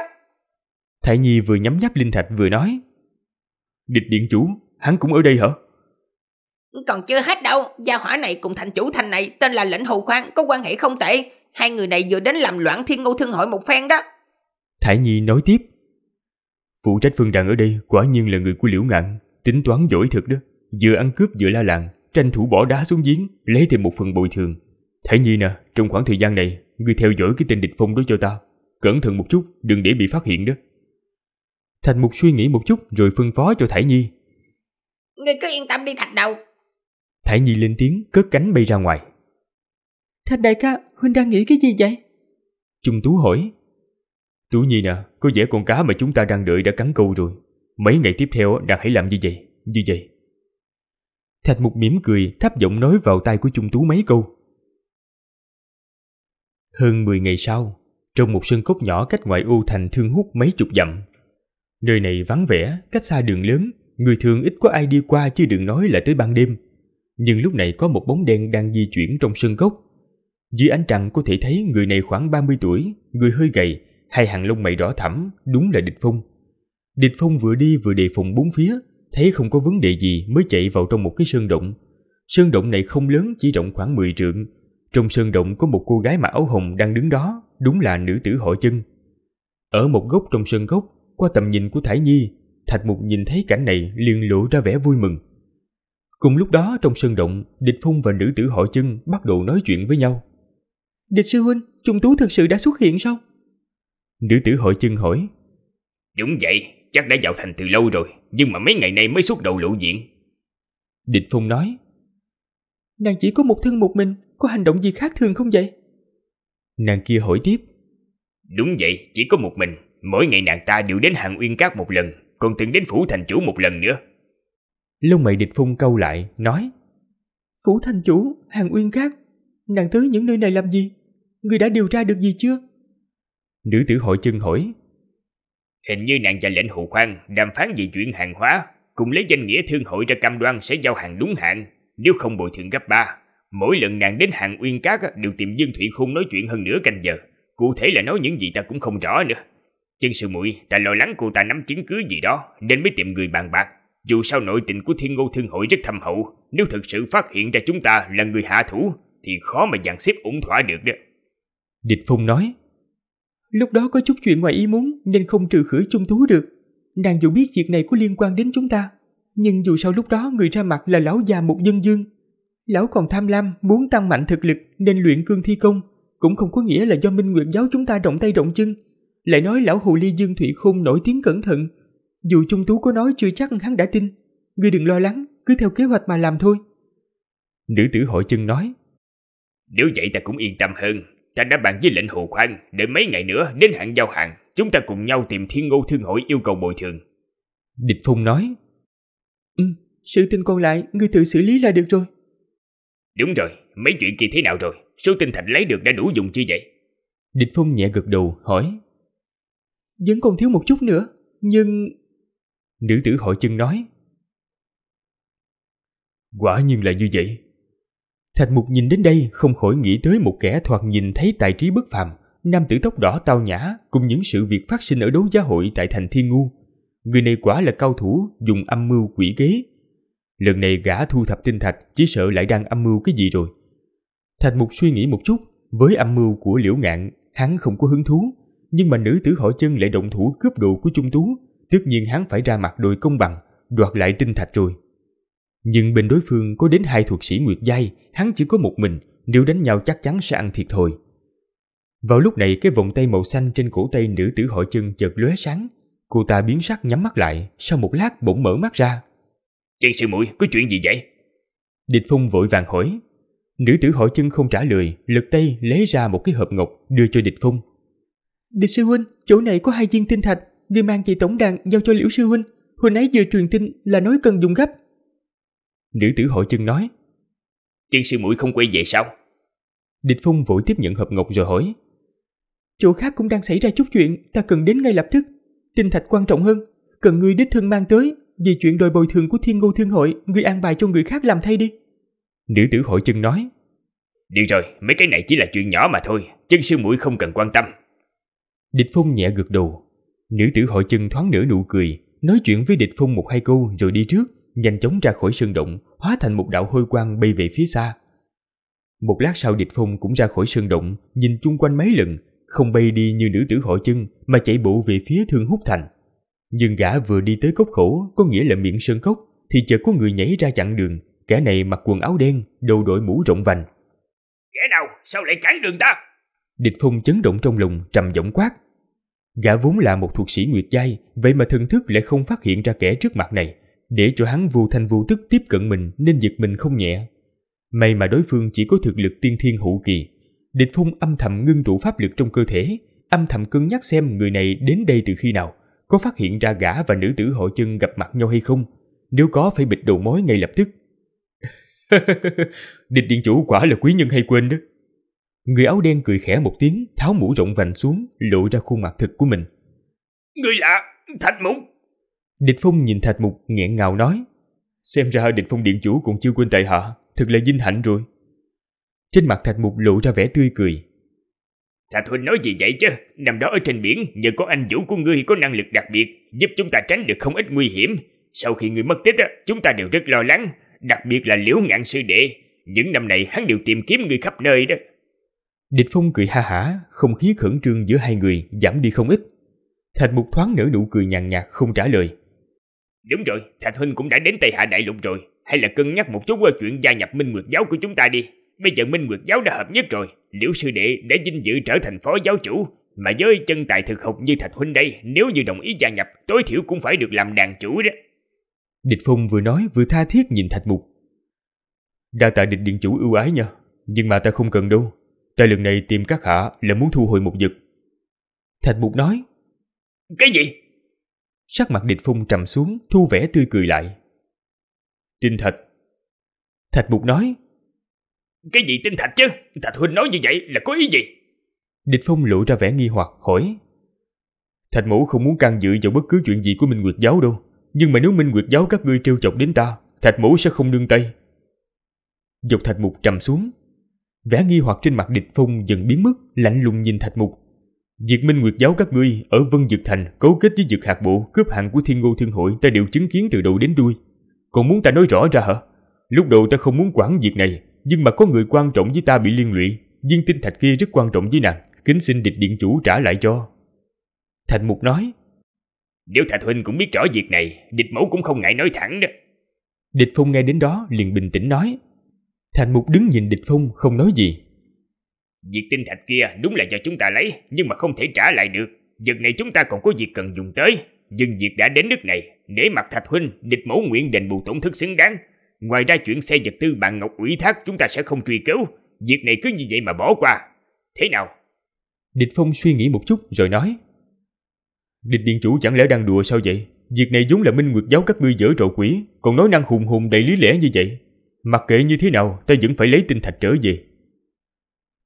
Thải Nhi vừa nhắm nháp linh thạch vừa nói Địch điện chủ, hắn cũng ở đây hả? Còn chưa hết đâu, gia hỏa này cùng thành chủ thành này tên là lệnh hồ khoan có quan hệ không tệ. Hai người này vừa đến làm loạn thiên ngô thương hội một phen đó. Thải Nhi nói tiếp. Phụ trách phương đàn ở đây quả nhiên là người của Liễu Ngạn, tính toán giỏi thật đó. Vừa ăn cướp vừa la làng, tranh thủ bỏ đá xuống giếng, lấy thêm một phần bồi thường. Thải Nhi nè, trong khoảng thời gian này, ngươi theo dõi cái tên địch phong đó cho ta. Cẩn thận một chút, đừng để bị phát hiện đó. Thành Mục suy nghĩ một chút rồi phân phó cho Thải Nhi. Ngươi cứ yên tâm đi Thạch Đầu. Thải Nhi lên tiếng cất cánh bay ra ngoài. Thành đại ca, Huynh đang nghĩ cái gì vậy? Trung Tú hỏi. Tú Nhi nè, có vẻ con cá mà chúng ta đang đợi đã cắn câu rồi. Mấy ngày tiếp theo nàng hãy làm như vậy, như vậy. Thạch Mục mỉm cười, thấp giọng nói vào tai của Trung Tú mấy câu. Hơn 10 ngày sau, trong một sân cốc nhỏ cách ngoại ô thành thương hút mấy chục dặm. Nơi này vắng vẻ, cách xa đường lớn, người thường ít có ai đi qua chứ đừng nói là tới ban đêm. Nhưng lúc này có một bóng đen đang di chuyển trong sân cốc, dưới ánh trăng có thể thấy người này khoảng 30 tuổi, người hơi gầy, hai hàng lông mày đỏ thẫm, đúng là địch phong. Địch phong vừa đi vừa đề phòng bốn phía, thấy không có vấn đề gì mới chạy vào trong một cái sơn động. Sơn động này không lớn, chỉ rộng khoảng 10 trượng. Trong sơn động có một cô gái mặc áo hồng đang đứng đó, đúng là nữ tử họ chân. Ở một góc trong sơn gốc, qua tầm nhìn của Thải Nhi, Thạch Mục nhìn thấy cảnh này liền lộ ra vẻ vui mừng. Cùng lúc đó trong sơn động, địch phong và nữ tử họ chân bắt đầu nói chuyện với nhau. Địch sư huynh, trùng tú thực sự đã xuất hiện sao? Nữ tử hội chân hỏi. Đúng vậy, chắc đã vào thành từ lâu rồi, nhưng mà mấy ngày nay mới xuất đầu lộ diện. Địch Phong nói. Nàng chỉ có một thân một mình, có hành động gì khác thường không vậy? Nàng kia hỏi tiếp. Đúng vậy, chỉ có một mình. Mỗi ngày nàng ta đều đến hàng uyên cát một lần, còn từng đến phủ thành chủ một lần nữa. Lông mày địch phung câu lại, nói. Phủ thành chủ, hàng uyên cát, nàng tới những nơi này làm gì? Người đã điều tra được gì chưa? Nữ tử hội chân hỏi. Hình như nàng và lệnh hồ khoan đàm phán về chuyện hàng hóa, cùng lấy danh nghĩa thương hội ra cam đoan sẽ giao hàng đúng hạn, nếu không bồi thường gấp ba. Mỗi lần nàng đến hàng Uyên Cát đều tìm Dương Thụy khung nói chuyện hơn nửa canh giờ, cụ thể là nói những gì ta cũng không rõ nữa. Chân sự muội, ta lo lắng cô ta nắm chứng cứ gì đó nên mới tìm người bàn bạc. Dù sao nội tình của Thiên Ngô Thương hội rất thâm hậu, nếu thực sự phát hiện ra chúng ta là người hạ thủ thì khó mà dàn xếp ổn thỏa được đó. Địch Phong nói. Lúc đó có chút chuyện ngoài ý muốn nên không trừ khử Chung tú được. Nàng dù biết việc này có liên quan đến chúng ta, nhưng dù sao lúc đó người ra mặt là lão già một dân dương. Lão còn tham lam, muốn tăng mạnh thực lực nên luyện cương thi công, cũng không có nghĩa là do Minh Nguyệt giáo chúng ta động tay động chân. Lại nói lão hồ ly Dương Thụy Khôn nổi tiếng cẩn thận, dù Chung Tú có nói chưa chắc hắn đã tin. Ngươi đừng lo lắng, cứ theo kế hoạch mà làm thôi. Nữ tử hội chân nói. Nếu vậy ta cũng yên tâm hơn, Ta đã bàn với lệnh hồ khoan, để mấy ngày nữa đến hạn giao hàng, chúng ta cùng nhau tìm thiên ngô thương hội yêu cầu bồi thường. Địch Phong nói. Ừ, sự tình còn lại, ngươi tự xử lý là được rồi. Đúng rồi, mấy chuyện kia thế nào rồi? Số tinh thạch lấy được đã đủ dùng chưa vậy? Địch Phong nhẹ gật đầu, hỏi. Vẫn còn thiếu một chút nữa, nhưng... Nữ tử hội chân nói. Quả nhiên là như vậy, Thạch Mục nhìn đến đây không khỏi nghĩ tới một kẻ thoạt nhìn thấy tài trí bất phàm, nam tử tóc đỏ tao nhã cùng những sự việc phát sinh ở đấu giá hội tại thành Thiên Ngu. Người này quả là cao thủ dùng âm mưu quỷ kế. Lần này gã thu thập tinh thạch chỉ sợ lại đang âm mưu cái gì rồi. Thạch Mục suy nghĩ một chút, với âm mưu của Liễu Ngạn, hắn không có hứng thú, nhưng mà nữ tử hỏi chân lại động thủ cướp đồ của Trung Tú, tất nhiên hắn phải ra mặt đòi công bằng, đoạt lại tinh thạch rồi. Nhưng bên đối phương có đến hai thuộc sĩ Nguyệt Giai, hắn chỉ có một mình, nếu đánh nhau chắc chắn sẽ ăn thiệt thôi. Vào lúc này cái vòng tay màu xanh trên cổ tay nữ tử hội chân chợt lóe sáng. Cô ta biến sắc nhắm mắt lại, sau một lát bỗng mở mắt ra. Chân sư muội có chuyện gì vậy? Địch Phong vội vàng hỏi. Nữ tử hội chân không trả lời, lật tay lấy ra một cái hộp ngọc đưa cho Địch Phong. Địch sư huynh, chỗ này có hai viên tinh thạch, người mang về tổng đàn giao cho Liễu sư huynh. Huynh ấy vừa truyền tin là nói cần dùng gấp, Nữ tử hội chân nói Tiên sư mũi không quay về sao Địch Phong vội tiếp nhận hộp ngọc rồi hỏi Chỗ khác cũng đang xảy ra chút chuyện Ta cần đến ngay lập tức Tinh thạch quan trọng hơn Cần ngươi đích thân mang tới Vì chuyện đòi bồi thường của thiên ngô thương hội Ngươi an bài cho người khác làm thay đi Nữ tử hội chân nói Được rồi, mấy cái này chỉ là chuyện nhỏ mà thôi Chân sư mũi không cần quan tâm Địch Phong nhẹ gật đầu Nữ tử hội chân thoáng nửa nụ cười Nói chuyện với địch Phong một hai câu rồi đi trước nhanh chóng ra khỏi sơn động, hóa thành một đạo hôi quang bay về phía xa. Một lát sau địch phong cũng ra khỏi sơn động, nhìn chung quanh mấy lần, không bay đi như nữ tử hội chân mà chạy bộ về phía thương hút thành. Nhưng gã vừa đi tới cốc khổ, có nghĩa là miệng sơn cốc, thì chợt có người nhảy ra chặn đường, kẻ này mặc quần áo đen, đầu đội mũ rộng vành. Kẻ nào, sao lại chặn đường ta? Địch phong chấn động trong lòng, trầm giọng quát. Gã vốn là một thuộc sĩ nguyệt giai, vậy mà thần thức lại không phát hiện ra kẻ trước mặt này để cho hắn vô thanh vô tức tiếp cận mình nên giật mình không nhẹ. May mà đối phương chỉ có thực lực tiên thiên hữu kỳ. Địch Phong âm thầm ngưng tụ pháp lực trong cơ thể, âm thầm cân nhắc xem người này đến đây từ khi nào, có phát hiện ra gã và nữ tử hội chân gặp mặt nhau hay không. Nếu có phải bịt đầu mối ngay lập tức. <laughs> Địch điện chủ quả là quý nhân hay quên đó. Người áo đen cười khẽ một tiếng, tháo mũ rộng vành xuống, lộ ra khuôn mặt thực của mình. Người lạ, thạch mũng, Địch Phong nhìn Thạch Mục nghẹn ngào nói Xem ra Địch Phong Điện Chủ cũng chưa quên tại hạ Thật là vinh hạnh rồi Trên mặt Thạch Mục lộ ra vẻ tươi cười Thạch Huynh nói gì vậy chứ Nằm đó ở trên biển Nhờ có anh Vũ của ngươi có năng lực đặc biệt Giúp chúng ta tránh được không ít nguy hiểm Sau khi ngươi mất tích chúng ta đều rất lo lắng Đặc biệt là liễu ngạn sư đệ Những năm này hắn đều tìm kiếm ngươi khắp nơi đó Địch Phong cười ha hả Không khí khẩn trương giữa hai người giảm đi không ít Thạch Mục thoáng nở nụ cười nhàn nhạt không trả lời Đúng rồi, Thạch Huynh cũng đã đến Tây Hạ Đại Lục rồi. Hay là cân nhắc một chút qua chuyện gia nhập Minh Nguyệt Giáo của chúng ta đi. Bây giờ Minh Nguyệt Giáo đã hợp nhất rồi. Liễu Sư Đệ đã vinh dự trở thành phó giáo chủ. Mà với chân tài thực học như Thạch Huynh đây, nếu như đồng ý gia nhập, tối thiểu cũng phải được làm đàn chủ đó. Địch Phong vừa nói vừa tha thiết nhìn Thạch Mục. Đa tạ địch điện chủ ưu ái nha, nhưng mà ta không cần đâu. Ta lần này tìm các hạ là muốn thu hồi một vật. Thạch Mục nói. Cái gì? Sắc mặt địch phong trầm xuống, thu vẻ tươi cười lại. Tinh Thạch. Thạch Mục nói. Cái gì Tinh Thạch chứ? Thạch Huynh nói như vậy là có ý gì? Địch phong lộ ra vẻ nghi hoặc, hỏi. Thạch Mũ không muốn can dự vào bất cứ chuyện gì của Minh Nguyệt Giáo đâu. Nhưng mà nếu Minh Nguyệt Giáo các ngươi trêu chọc đến ta, Thạch Mũ sẽ không nương tay. Dục Thạch Mục trầm xuống. Vẻ nghi hoặc trên mặt địch phong dần biến mất, lạnh lùng nhìn Thạch Mục. Việc Minh Nguyệt giáo các ngươi ở Vân dực Thành cấu kết với dực Hạt Bộ cướp hạng của Thiên Ngô Thương Hội ta đều chứng kiến từ đầu đến đuôi. Còn muốn ta nói rõ ra hả? Lúc đầu ta không muốn quản việc này, nhưng mà có người quan trọng với ta bị liên lụy, viên tinh thạch kia rất quan trọng với nàng, kính xin địch điện chủ trả lại cho. Thành Mục nói, Nếu Thạch Huynh cũng biết rõ việc này, địch mẫu cũng không ngại nói thẳng đó. Địch Phong nghe đến đó liền bình tĩnh nói, Thành Mục đứng nhìn địch Phong không nói gì, Việc tinh thạch kia đúng là do chúng ta lấy nhưng mà không thể trả lại được. Việc này chúng ta còn có việc cần dùng tới. Nhưng việc đã đến nước này, để mặt thạch huynh, địch mẫu nguyện đền bù tổn thức xứng đáng. Ngoài ra chuyện xe vật tư bạn Ngọc ủy thác chúng ta sẽ không truy cứu. Việc này cứ như vậy mà bỏ qua. Thế nào? Địch Phong suy nghĩ một chút rồi nói. Địch điện chủ chẳng lẽ đang đùa sao vậy? Việc này vốn là minh nguyệt giáo các ngươi dở trò quỷ, còn nói năng hùng hùng đầy lý lẽ như vậy. Mặc kệ như thế nào, ta vẫn phải lấy tinh thạch trở về,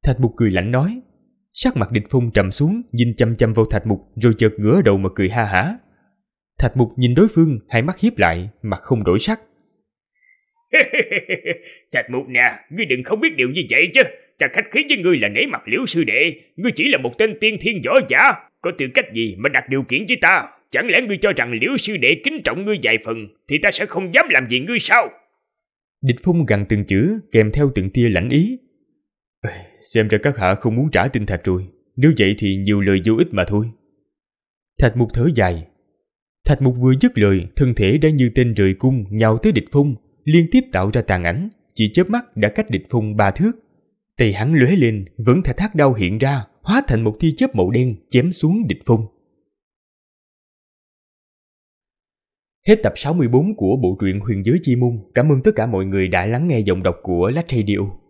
Thạch mục cười lạnh nói. Sắc mặt địch phong trầm xuống, nhìn chăm chăm vào thạch mục rồi chợt ngửa đầu mà cười ha hả. Thạch mục nhìn đối phương, hai mắt hiếp lại, mặt không đổi sắc. <laughs> thạch mục nè, ngươi đừng không biết điều như vậy chứ. Ta khách khí với ngươi là nể mặt liễu sư đệ, ngươi chỉ là một tên tiên thiên võ giả, có tư cách gì mà đặt điều kiện với ta? Chẳng lẽ ngươi cho rằng liễu sư đệ kính trọng ngươi vài phần thì ta sẽ không dám làm gì ngươi sao? Địch Phung gằn từng chữ kèm theo từng tia lãnh ý. Xem ra các hạ không muốn trả tin thạch rồi Nếu vậy thì nhiều lời vô ích mà thôi Thạch mục thở dài Thạch mục vừa dứt lời Thân thể đã như tên rời cung nhào tới địch phong Liên tiếp tạo ra tàn ảnh Chỉ chớp mắt đã cách địch phong ba thước Tay hắn lóe lên Vẫn thạch thác đau hiện ra Hóa thành một tia chớp màu đen chém xuống địch phong Hết tập 64 của bộ truyện Huyền Giới Chi Môn. Cảm ơn tất cả mọi người đã lắng nghe giọng đọc của Lách Radio.